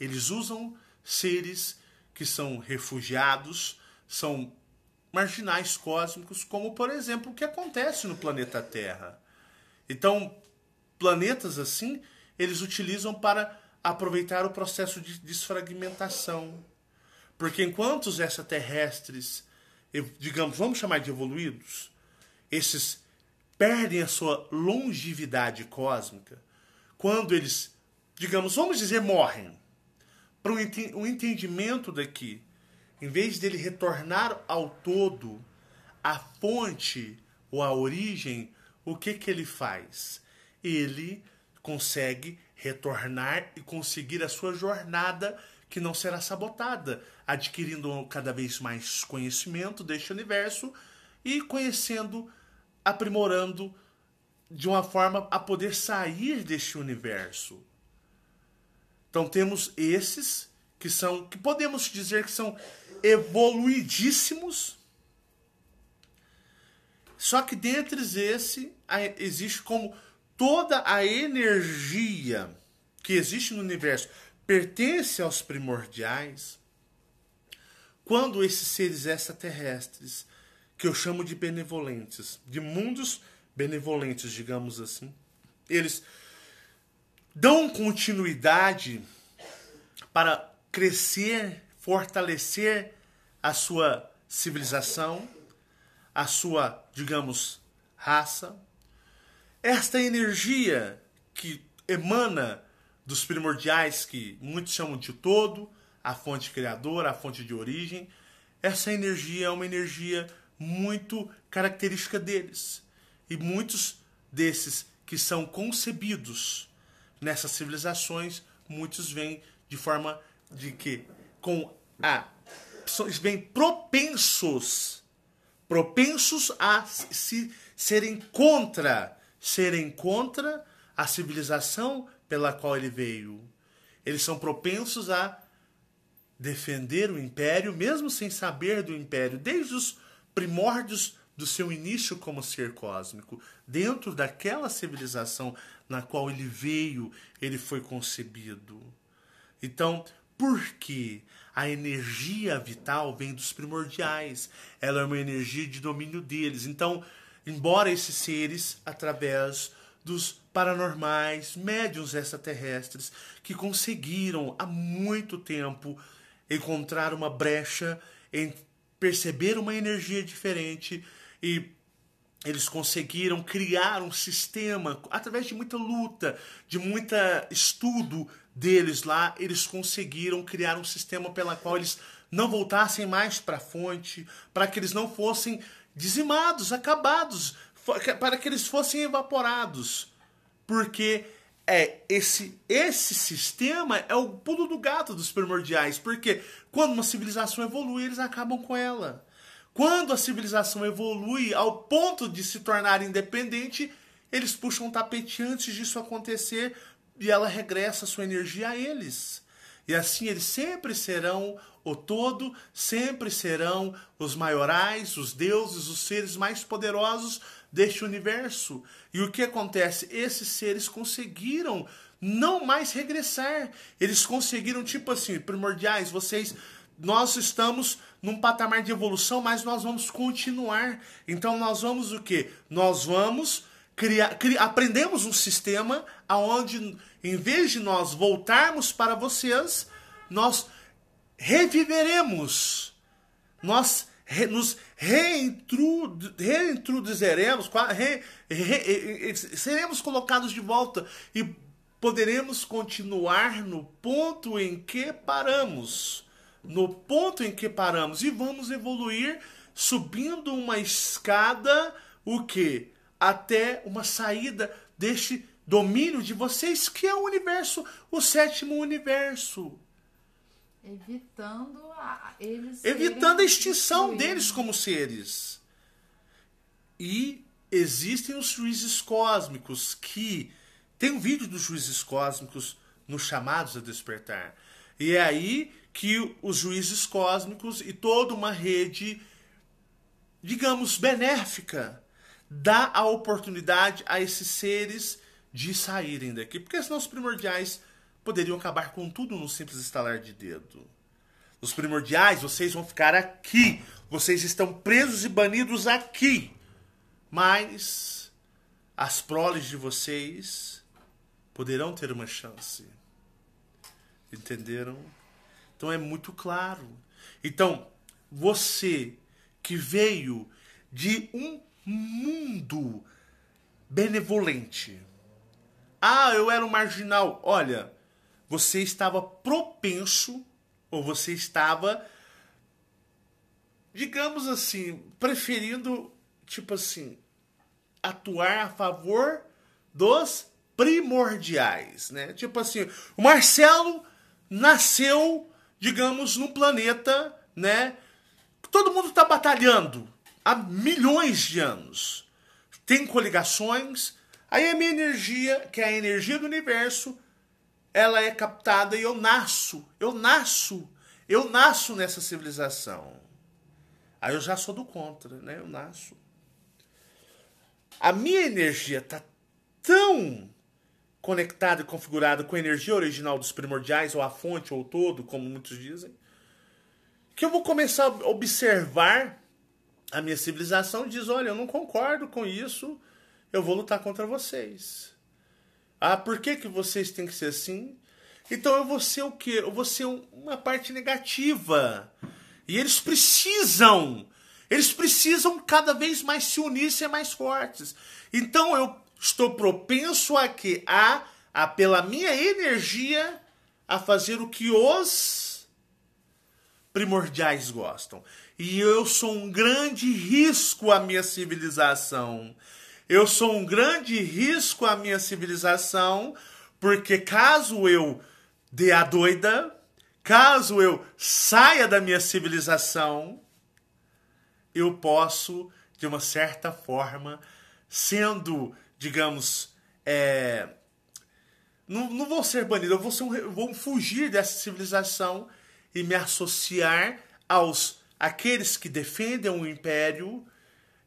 eles usam seres que são refugiados, são marginais cósmicos, como por exemplo o que acontece no planeta Terra. Então, planetas assim, eles utilizam para aproveitar o processo de desfragmentação, porque enquanto os extraterrestres, digamos, vamos chamar de evoluídos, esses perdem a sua longevidade cósmica, quando eles, digamos, vamos dizer, morrem, para o entendimento daqui, em vez dele retornar ao todo, à fonte ou à origem, o que, que ele faz? Ele consegue retornar e conseguir a sua jornada que não será sabotada adquirindo cada vez mais conhecimento deste universo e conhecendo, aprimorando de uma forma a poder sair deste universo. Então temos esses que são que podemos dizer que são evoluidíssimos. Só que dentre esse existe como toda a energia que existe no universo pertence aos primordiais quando esses seres extraterrestres, que eu chamo de benevolentes, de mundos benevolentes, digamos assim, eles dão continuidade para crescer, fortalecer a sua civilização, a sua, digamos, raça. Esta energia que emana dos primordiais, que muitos chamam de todo, a fonte criadora, a fonte de origem. Essa energia é uma energia muito característica deles. E muitos desses que são concebidos nessas civilizações, muitos vêm de forma de que com a eles vêm propensos propensos a se serem contra, serem contra a civilização pela qual ele veio. Eles são propensos a defender o império, mesmo sem saber do império, desde os primórdios do seu início como ser cósmico, dentro daquela civilização na qual ele veio, ele foi concebido. Então, porque a energia vital vem dos primordiais, ela é uma energia de domínio deles. Então, embora esses seres, através dos paranormais, médiuns extraterrestres, que conseguiram há muito tempo encontrar uma brecha, em perceber uma energia diferente e eles conseguiram criar um sistema através de muita luta, de muito estudo deles lá, eles conseguiram criar um sistema pela qual eles não voltassem mais para a fonte, para que eles não fossem dizimados, acabados, para que eles fossem evaporados, porque é esse esse sistema é o pulo do gato dos primordiais, porque quando uma civilização evolui, eles acabam com ela. Quando a civilização evolui ao ponto de se tornar independente, eles puxam o tapete antes disso acontecer e ela regressa sua energia a eles. E assim eles sempre serão o todo, sempre serão os maiorais, os deuses, os seres mais poderosos, deste universo. E o que acontece? Esses seres conseguiram não mais regressar. Eles conseguiram, tipo assim, primordiais, vocês. Nós estamos num patamar de evolução, mas nós vamos continuar. Então nós vamos o quê? Nós vamos criar, aprendemos um sistema onde em vez de nós voltarmos para vocês, nós reviveremos. Nós nos reintroduziremos, re, re, seremos colocados de volta e poderemos continuar no ponto em que paramos. No ponto em que paramos e vamos evoluir subindo uma escada, o que? Até uma saída deste domínio de vocês que é o universo, o sétimo universo. Evitando a, eles. Evitando a extinção destruídos. deles como seres. E existem os juízes cósmicos que. Tem um vídeo dos juízes cósmicos nos chamados a despertar. E é aí que os juízes cósmicos e toda uma rede, digamos, benéfica, dá a oportunidade a esses seres de saírem daqui. Porque senão os primordiais poderiam acabar com tudo num simples estalar de dedo. Nos primordiais, vocês vão ficar aqui. Vocês estão presos e banidos aqui. Mas as proles de vocês poderão ter uma chance. Entenderam? Então é muito claro. Então, você que veio de um mundo benevolente. Ah, eu era um marginal. Olha, você estava propenso ou você estava, digamos assim, preferindo, tipo assim, atuar a favor dos primordiais, né? Tipo assim, o Marcelo nasceu, digamos, num planeta, né? Todo mundo está batalhando há milhões de anos. Tem coligações. Aí a minha energia, que é a energia do universo, ela é captada e eu nasço, eu nasço, eu nasço nessa civilização. Aí eu já sou do contra, né? Eu nasço. A minha energia está tão conectada e configurada com a energia original dos primordiais, ou a fonte, ou o todo, como muitos dizem, que eu vou começar a observar a minha civilização e diz: olha, eu não concordo com isso, eu vou lutar contra vocês. Ah, por que, que vocês têm que ser assim? Então eu vou ser o quê? Eu vou ser uma parte negativa. E eles precisam. Eles precisam cada vez mais se unir, ser mais fortes. Então eu estou propenso a que a, a pela minha energia a fazer o que os primordiais gostam. E eu sou um grande risco à minha civilização. Eu sou um grande risco à minha civilização, porque caso eu dê a doida, caso eu saia da minha civilização, eu posso, de uma certa forma, sendo, digamos, é... não, não vou ser banido, eu vou, ser um, vou fugir dessa civilização e me associar aos aqueles que defendem o império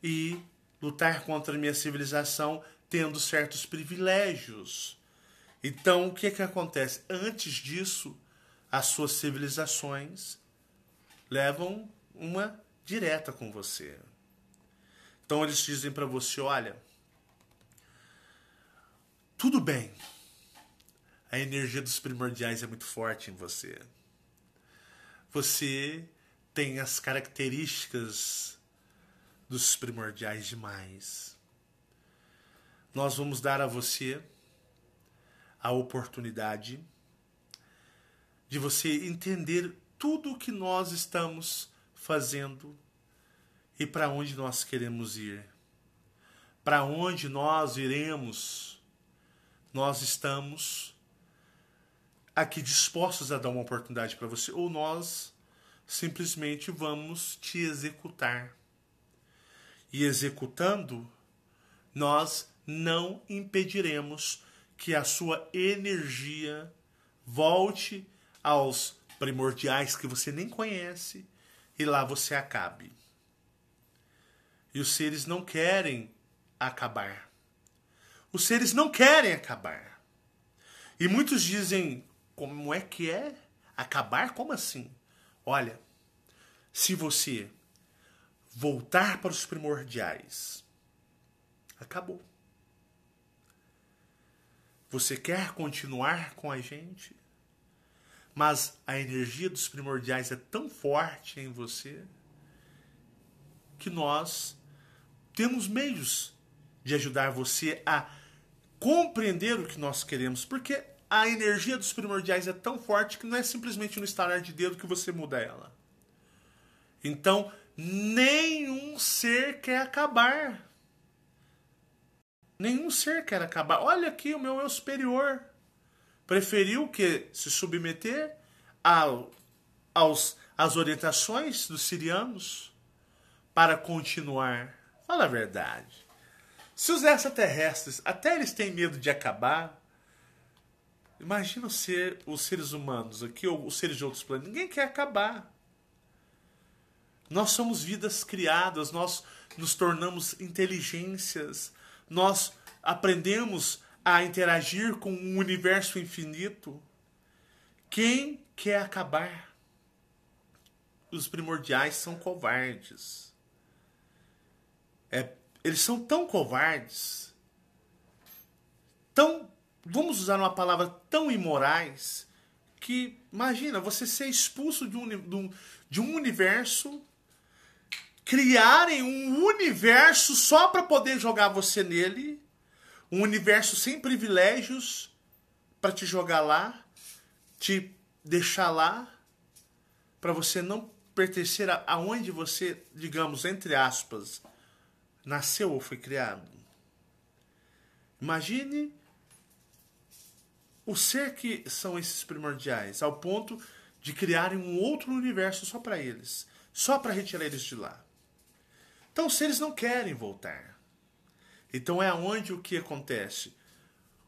e lutar contra a minha civilização tendo certos privilégios. Então, o que, é que acontece? Antes disso, as suas civilizações levam uma direta com você. Então, eles dizem para você: olha, tudo bem, a energia dos primordiais é muito forte em você. Você tem as características dos primordiais demais. Nós vamos dar a você a oportunidade de você entender tudo o que nós estamos fazendo e para onde nós queremos ir. Para onde nós iremos, nós estamos aqui dispostos a dar uma oportunidade para você, ou nós simplesmente vamos te executar e executando, nós não impediremos que a sua energia volte aos primordiais que você nem conhece e lá você acabe. E os seres não querem acabar. Os seres não querem acabar. E muitos dizem: como é que é? Acabar? Como assim? Olha, se você voltar para os primordiais. Acabou. Você quer continuar com a gente, mas a energia dos primordiais é tão forte em você que nós temos meios de ajudar você a compreender o que nós queremos, porque a energia dos primordiais é tão forte que não é simplesmente no estalar de dedo que você muda ela. Então, Nenhum ser quer acabar. Nenhum ser quer acabar. Olha aqui o meu eu superior. Preferiu que se submeter ao, aos, às orientações dos sirianos para continuar. Fala a verdade. Se os extraterrestres até eles têm medo de acabar, imagina ser, os seres humanos aqui, ou os seres de outros planos. Ninguém quer acabar. Nós somos vidas criadas, nós nos tornamos inteligências, nós aprendemos a interagir com um universo infinito. Quem quer acabar? Os primordiais são covardes. É, eles são tão covardes, tão, vamos usar uma palavra, tão imorais, que imagina você ser expulso de um, de um universo criarem um universo só para poder jogar você nele, um universo sem privilégios para te jogar lá, te deixar lá, para você não pertencer a, aonde você, digamos, entre aspas, nasceu ou foi criado. Imagine o ser que são esses primordiais, ao ponto de criarem um outro universo só para eles, só para retirar eles de lá. Então, se eles não querem voltar, então é onde o que acontece?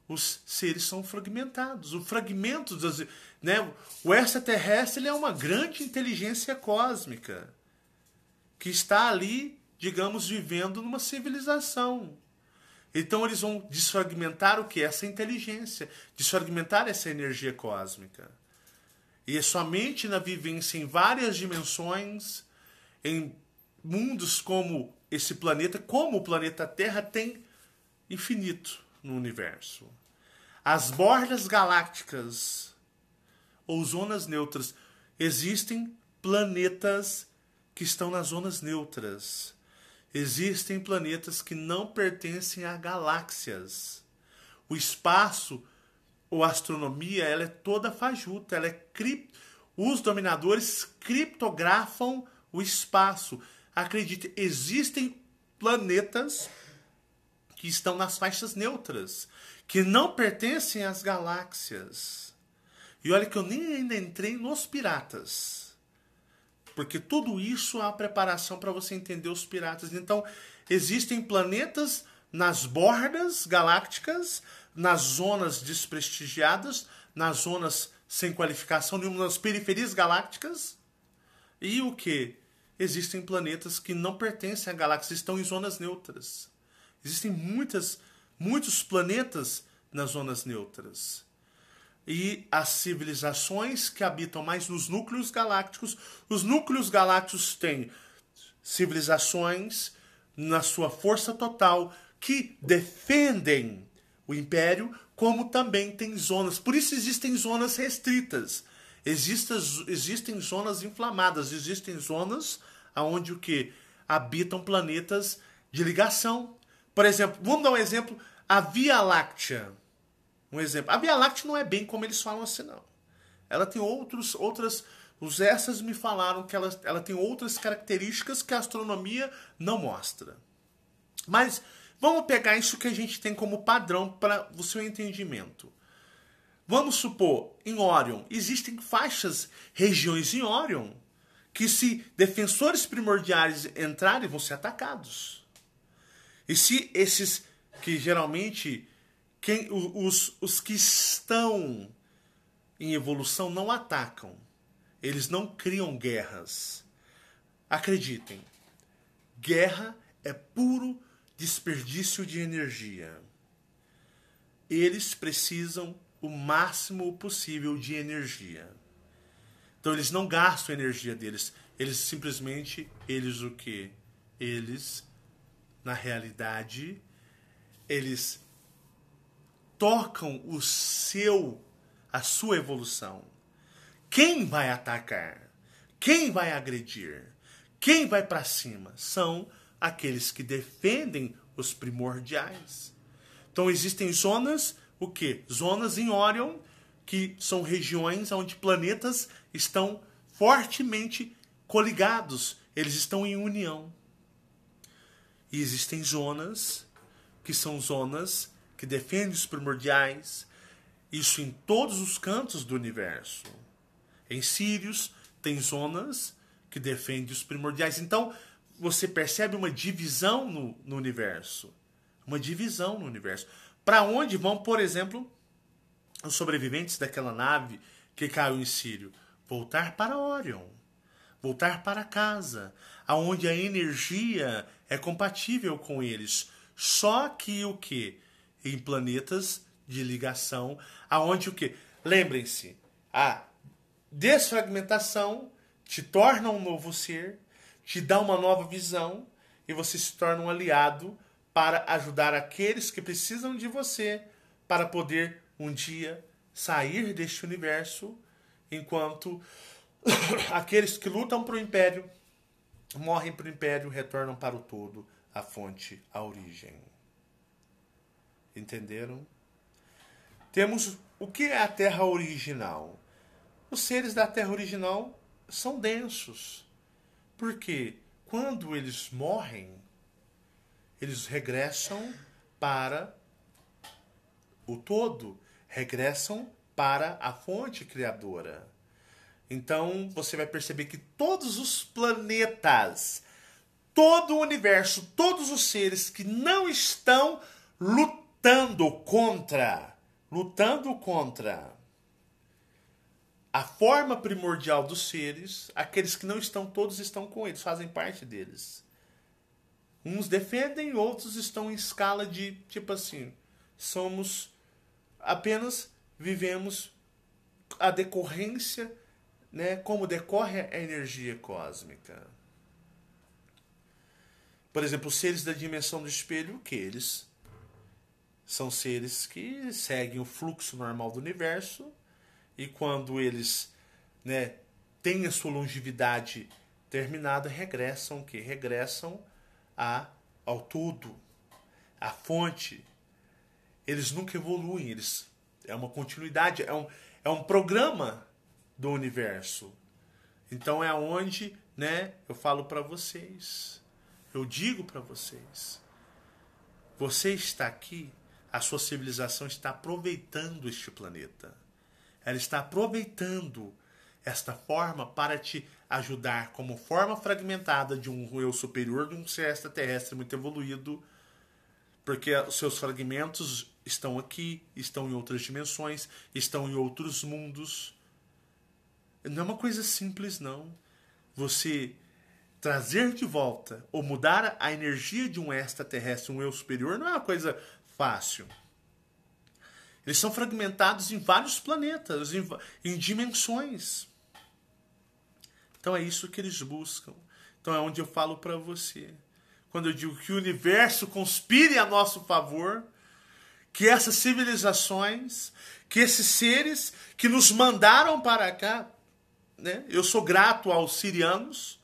Os seres são fragmentados. O fragmento das, né, o extraterrestre é uma grande inteligência cósmica que está ali, digamos, vivendo numa civilização. Então eles vão desfragmentar o que? Essa inteligência, desfragmentar essa energia cósmica. E é somente na vivência em várias dimensões, em mundos como esse planeta, como o planeta Terra, tem infinito no universo. As bordas galácticas ou zonas neutras existem planetas que estão nas zonas neutras. Existem planetas que não pertencem a galáxias. O espaço ou astronomia, ela é toda fajuta, ela é cri... os dominadores criptografam o espaço. Acredite, existem planetas que estão nas faixas neutras, que não pertencem às galáxias. E olha que eu nem ainda entrei nos piratas. Porque tudo isso é a preparação para você entender os piratas. Então, existem planetas nas bordas galácticas, nas zonas desprestigiadas, nas zonas sem qualificação nenhuma, nas periferias galácticas. E o que? existem planetas que não pertencem à galáxia, estão em zonas neutras. Existem muitas, muitos planetas nas zonas neutras. E as civilizações que habitam mais nos núcleos galácticos, os núcleos galácticos têm civilizações na sua força total que defendem o império, como também tem zonas. Por isso existem zonas restritas Existem, existem zonas inflamadas, existem zonas onde o que? Habitam planetas de ligação. Por exemplo, vamos dar um exemplo, a Via Láctea. Um exemplo. A Via Láctea não é bem como eles falam assim, não. Ela tem outros, outras. Os essas me falaram que ela, ela tem outras características que a astronomia não mostra. Mas vamos pegar isso que a gente tem como padrão para o seu entendimento. Vamos supor, em Orion, existem faixas, regiões em Orion, que se defensores primordiais entrarem, vão ser atacados. E se esses que geralmente quem, os, os que estão em evolução não atacam, eles não criam guerras. Acreditem, guerra é puro desperdício de energia. Eles precisam o máximo possível de energia. Então eles não gastam a energia deles, eles simplesmente eles o que? Eles na realidade eles tocam o seu a sua evolução. Quem vai atacar? Quem vai agredir? Quem vai para cima? São aqueles que defendem os primordiais. Então existem zonas o que? Zonas em Orion, que são regiões onde planetas estão fortemente coligados, eles estão em união. E existem zonas que são zonas que defendem os primordiais, isso em todos os cantos do universo. Em Sirius tem zonas que defendem os primordiais. Então, você percebe uma divisão no, no universo. Uma divisão no universo. Para onde vão, por exemplo, os sobreviventes daquela nave que caiu em Sírio? Voltar para Orion, voltar para casa, aonde a energia é compatível com eles. Só que o que? Em planetas de ligação, aonde o que? Lembrem-se, a desfragmentação te torna um novo ser, te dá uma nova visão e você se torna um aliado para ajudar aqueles que precisam de você para poder um dia sair deste universo, enquanto aqueles que lutam para o império morrem para o império, retornam para o todo, a fonte, a origem. Entenderam? Temos o que é a terra original? Os seres da terra original são densos. Porque quando eles morrem, eles regressam para o todo, regressam para a fonte criadora. Então você vai perceber que todos os planetas, todo o universo, todos os seres que não estão lutando contra, lutando contra a forma primordial dos seres, aqueles que não estão, todos estão com eles, fazem parte deles. Uns defendem, outros estão em escala de tipo assim: somos apenas vivemos a decorrência, né, como decorre a energia cósmica. Por exemplo, os seres da dimensão do espelho, que eles são seres que seguem o fluxo normal do universo e quando eles, né, têm a sua longevidade terminada, regressam que regressam a, ao todo, à fonte, eles nunca evoluem, eles é uma continuidade, é um, é um programa do universo. Então é onde, né, eu falo para vocês. Eu digo para vocês. Você está aqui, a sua civilização está aproveitando este planeta. Ela está aproveitando esta forma para te ajudar como forma fragmentada de um eu superior de um ser extraterrestre muito evoluído, porque os seus fragmentos estão aqui, estão em outras dimensões, estão em outros mundos. Não é uma coisa simples, não. Você trazer de volta ou mudar a energia de um extraterrestre, um eu superior, não é uma coisa fácil. Eles são fragmentados em vários planetas, em, em dimensões. Então é isso que eles buscam. Então é onde eu falo para você. Quando eu digo que o universo conspire a nosso favor, que essas civilizações, que esses seres que nos mandaram para cá, né? Eu sou grato aos sirianos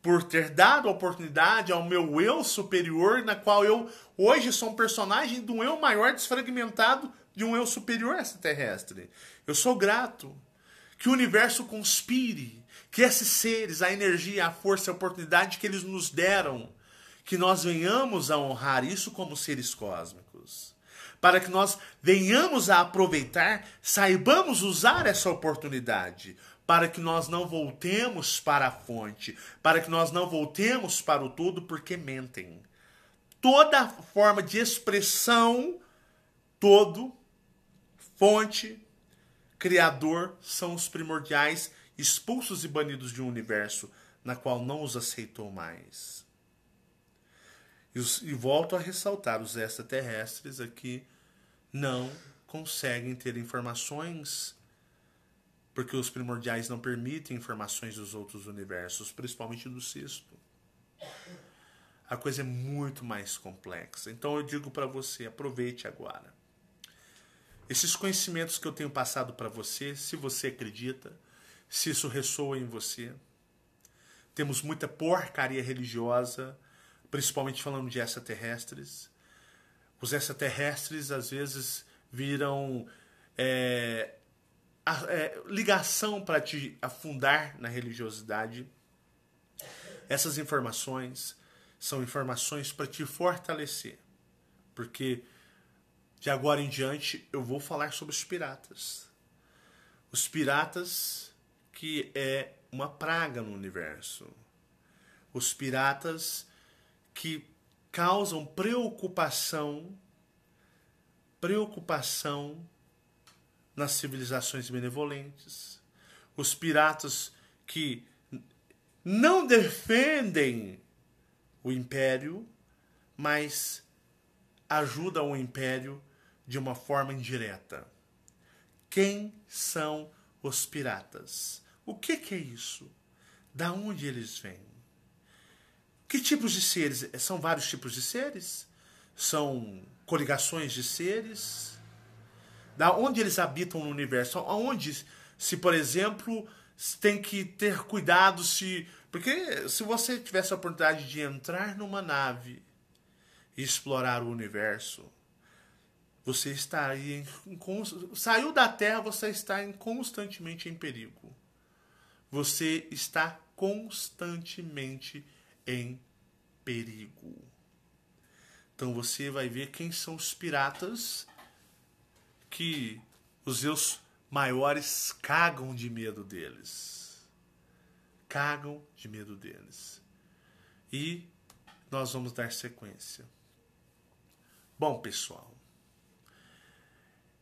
por ter dado a oportunidade ao meu eu superior, na qual eu hoje sou um personagem de um eu maior desfragmentado de um eu superior extraterrestre. Eu sou grato que o universo conspire que esses seres, a energia, a força, a oportunidade que eles nos deram, que nós venhamos a honrar isso como seres cósmicos. Para que nós venhamos a aproveitar, saibamos usar essa oportunidade, para que nós não voltemos para a fonte, para que nós não voltemos para o todo, porque mentem. Toda forma de expressão, todo, fonte, criador, são os primordiais expulsos e banidos de um universo na qual não os aceitou mais. E, os, e volto a ressaltar: os extraterrestres aqui não conseguem ter informações porque os primordiais não permitem informações dos outros universos, principalmente do sexto. A coisa é muito mais complexa. Então eu digo para você, aproveite agora. Esses conhecimentos que eu tenho passado para você, se você acredita, se isso ressoa em você. Temos muita porcaria religiosa, principalmente falando de extraterrestres. Os extraterrestres às vezes viram é, a, é, ligação para te afundar na religiosidade. Essas informações são informações para te fortalecer, porque de agora em diante eu vou falar sobre os piratas. Os piratas que é uma praga no universo. Os piratas que causam preocupação, preocupação nas civilizações benevolentes. Os piratas que não defendem o império, mas ajudam o império de uma forma indireta. Quem são os piratas? O que, que é isso? Da onde eles vêm? Que tipos de seres? É, são vários tipos de seres? São coligações de seres? Da onde eles habitam no universo? Aonde, se por exemplo, tem que ter cuidado se. Porque se você tivesse a oportunidade de entrar numa nave e explorar o universo, você estaria. Em... Saiu da Terra, você está em... constantemente em perigo. Você está constantemente em perigo. Então você vai ver quem são os piratas que os seus maiores cagam de medo deles. Cagam de medo deles. E nós vamos dar sequência. Bom, pessoal,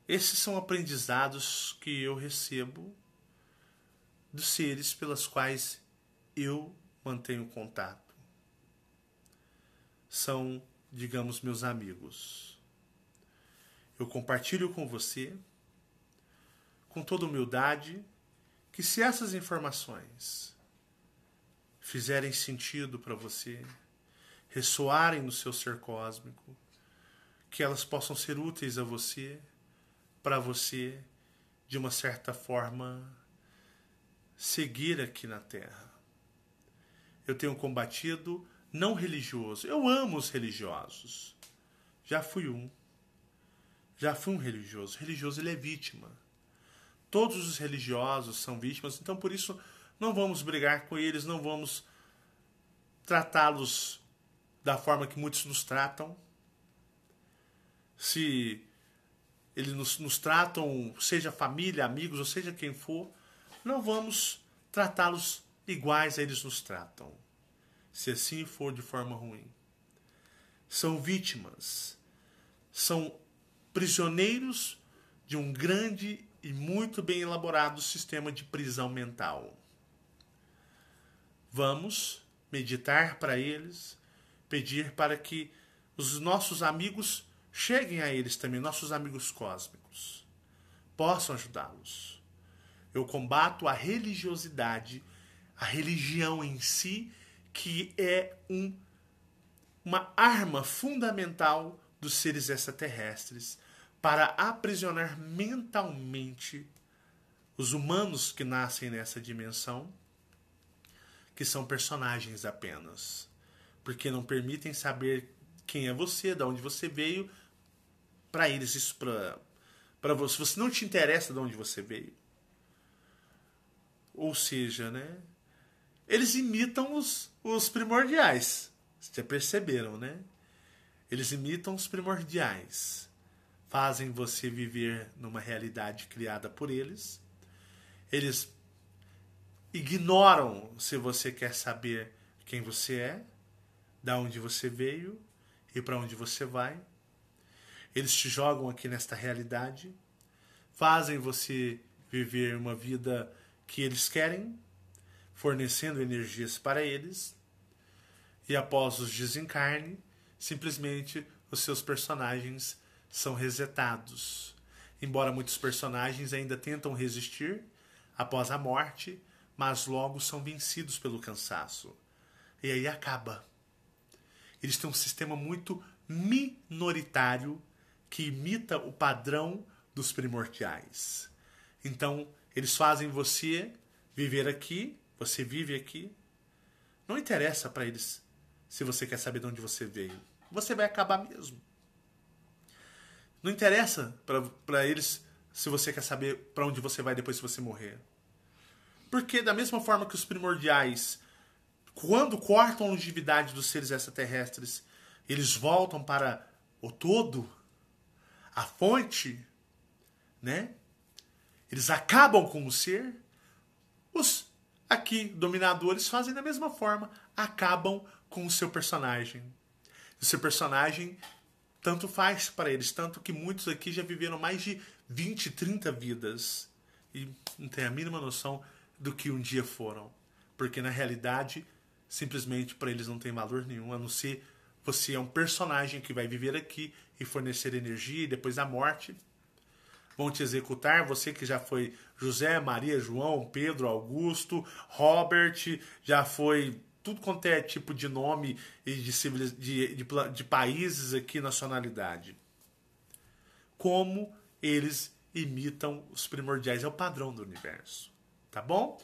esses são aprendizados que eu recebo dos seres pelas quais eu mantenho contato. São, digamos, meus amigos. Eu compartilho com você, com toda humildade, que se essas informações fizerem sentido para você, ressoarem no seu ser cósmico, que elas possam ser úteis a você, para você, de uma certa forma seguir aqui na terra. Eu tenho combatido não religioso. Eu amo os religiosos. Já fui um. Já fui um religioso. religioso ele é vítima. Todos os religiosos são vítimas, então por isso não vamos brigar com eles, não vamos tratá-los da forma que muitos nos tratam. Se eles nos, nos tratam, seja família, amigos, ou seja quem for, não vamos tratá-los iguais a eles nos tratam, se assim for de forma ruim. São vítimas, são prisioneiros de um grande e muito bem elaborado sistema de prisão mental. Vamos meditar para eles, pedir para que os nossos amigos cheguem a eles também, nossos amigos cósmicos, possam ajudá-los. Eu combato a religiosidade, a religião em si, que é um, uma arma fundamental dos seres extraterrestres para aprisionar mentalmente os humanos que nascem nessa dimensão, que são personagens apenas, porque não permitem saber quem é você, de onde você veio, para eles isso para para você, se você não te interessa de onde você veio, ou seja, né? Eles imitam os, os primordiais. Vocês já perceberam, né? Eles imitam os primordiais. Fazem você viver numa realidade criada por eles. Eles ignoram se você quer saber quem você é, da onde você veio e para onde você vai. Eles te jogam aqui nesta realidade, fazem você viver uma vida que eles querem, fornecendo energias para eles, e após os desencarne, simplesmente os seus personagens são resetados. Embora muitos personagens ainda tentam resistir após a morte, mas logo são vencidos pelo cansaço. E aí acaba. Eles têm um sistema muito minoritário que imita o padrão dos primordiais. Então, eles fazem você viver aqui, você vive aqui. Não interessa para eles se você quer saber de onde você veio. Você vai acabar mesmo. Não interessa para eles se você quer saber para onde você vai depois se você morrer. Porque da mesma forma que os primordiais, quando cortam a longevidade dos seres extraterrestres, eles voltam para o todo, a fonte, né? Eles acabam com o ser. Os aqui dominadores fazem da mesma forma, acabam com o seu personagem. O seu personagem tanto faz para eles, tanto que muitos aqui já viveram mais de 20, 30 vidas e não tem a mínima noção do que um dia foram, porque na realidade, simplesmente para eles não tem valor nenhum, a não ser você é um personagem que vai viver aqui e fornecer energia e depois da morte vão te executar. Você que já foi José, Maria, João, Pedro, Augusto, Robert, já foi tudo quanto é tipo de nome e de, civiliz... de, de, de países aqui, nacionalidade. Como eles imitam os primordiais, é o padrão do universo. Tá bom?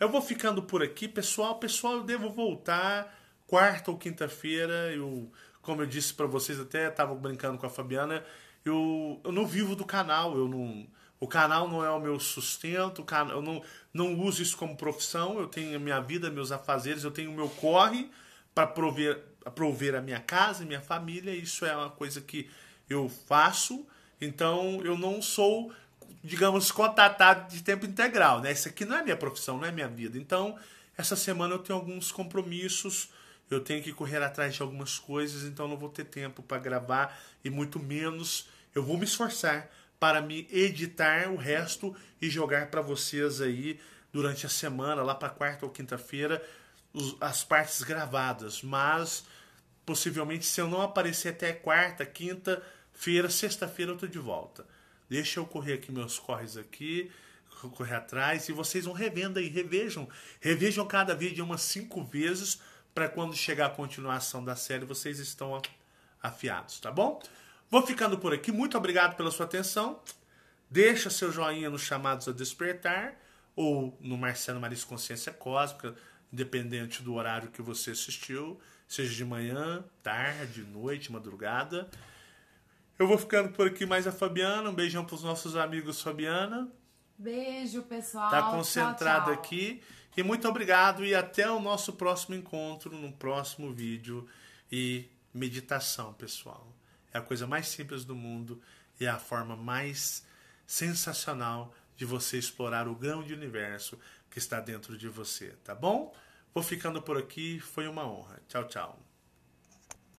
Eu vou ficando por aqui, pessoal. Pessoal, eu devo voltar quarta ou quinta-feira. Eu, como eu disse para vocês, até estava brincando com a Fabiana eu, eu não vivo do canal, eu não. O canal não é o meu sustento, eu não, não uso isso como profissão, eu tenho a minha vida, meus afazeres, eu tenho o meu corre para prover, prover a minha casa minha família, isso é uma coisa que eu faço, então eu não sou, digamos, contratado de tempo integral, né? Isso aqui não é minha profissão, não é minha vida. Então, essa semana eu tenho alguns compromissos, eu tenho que correr atrás de algumas coisas, então não vou ter tempo para gravar e muito menos eu vou me esforçar para me editar o resto e jogar para vocês aí durante a semana, lá para quarta ou quinta-feira, as partes gravadas. Mas possivelmente se eu não aparecer até quarta, quinta-feira, sexta-feira eu tô de volta. Deixa eu correr aqui meus corres aqui correr atrás e vocês vão revendo aí, revejam, revejam cada vídeo umas cinco vezes para quando chegar a continuação da série vocês estão afiados, tá bom? Vou ficando por aqui. Muito obrigado pela sua atenção. Deixa seu joinha nos chamados a despertar ou no Marcelo Maris Consciência Cósmica, independente do horário que você assistiu, seja de manhã, tarde, noite, madrugada. Eu vou ficando por aqui mais a Fabiana. Um beijão para os nossos amigos Fabiana. Beijo, pessoal. Tá concentrado tchau, tchau. aqui. E muito obrigado e até o nosso próximo encontro, no próximo vídeo e meditação, pessoal. É a coisa mais simples do mundo e é a forma mais sensacional de você explorar o grão de universo que está dentro de você, tá bom? Vou ficando por aqui, foi uma honra. Tchau, tchau.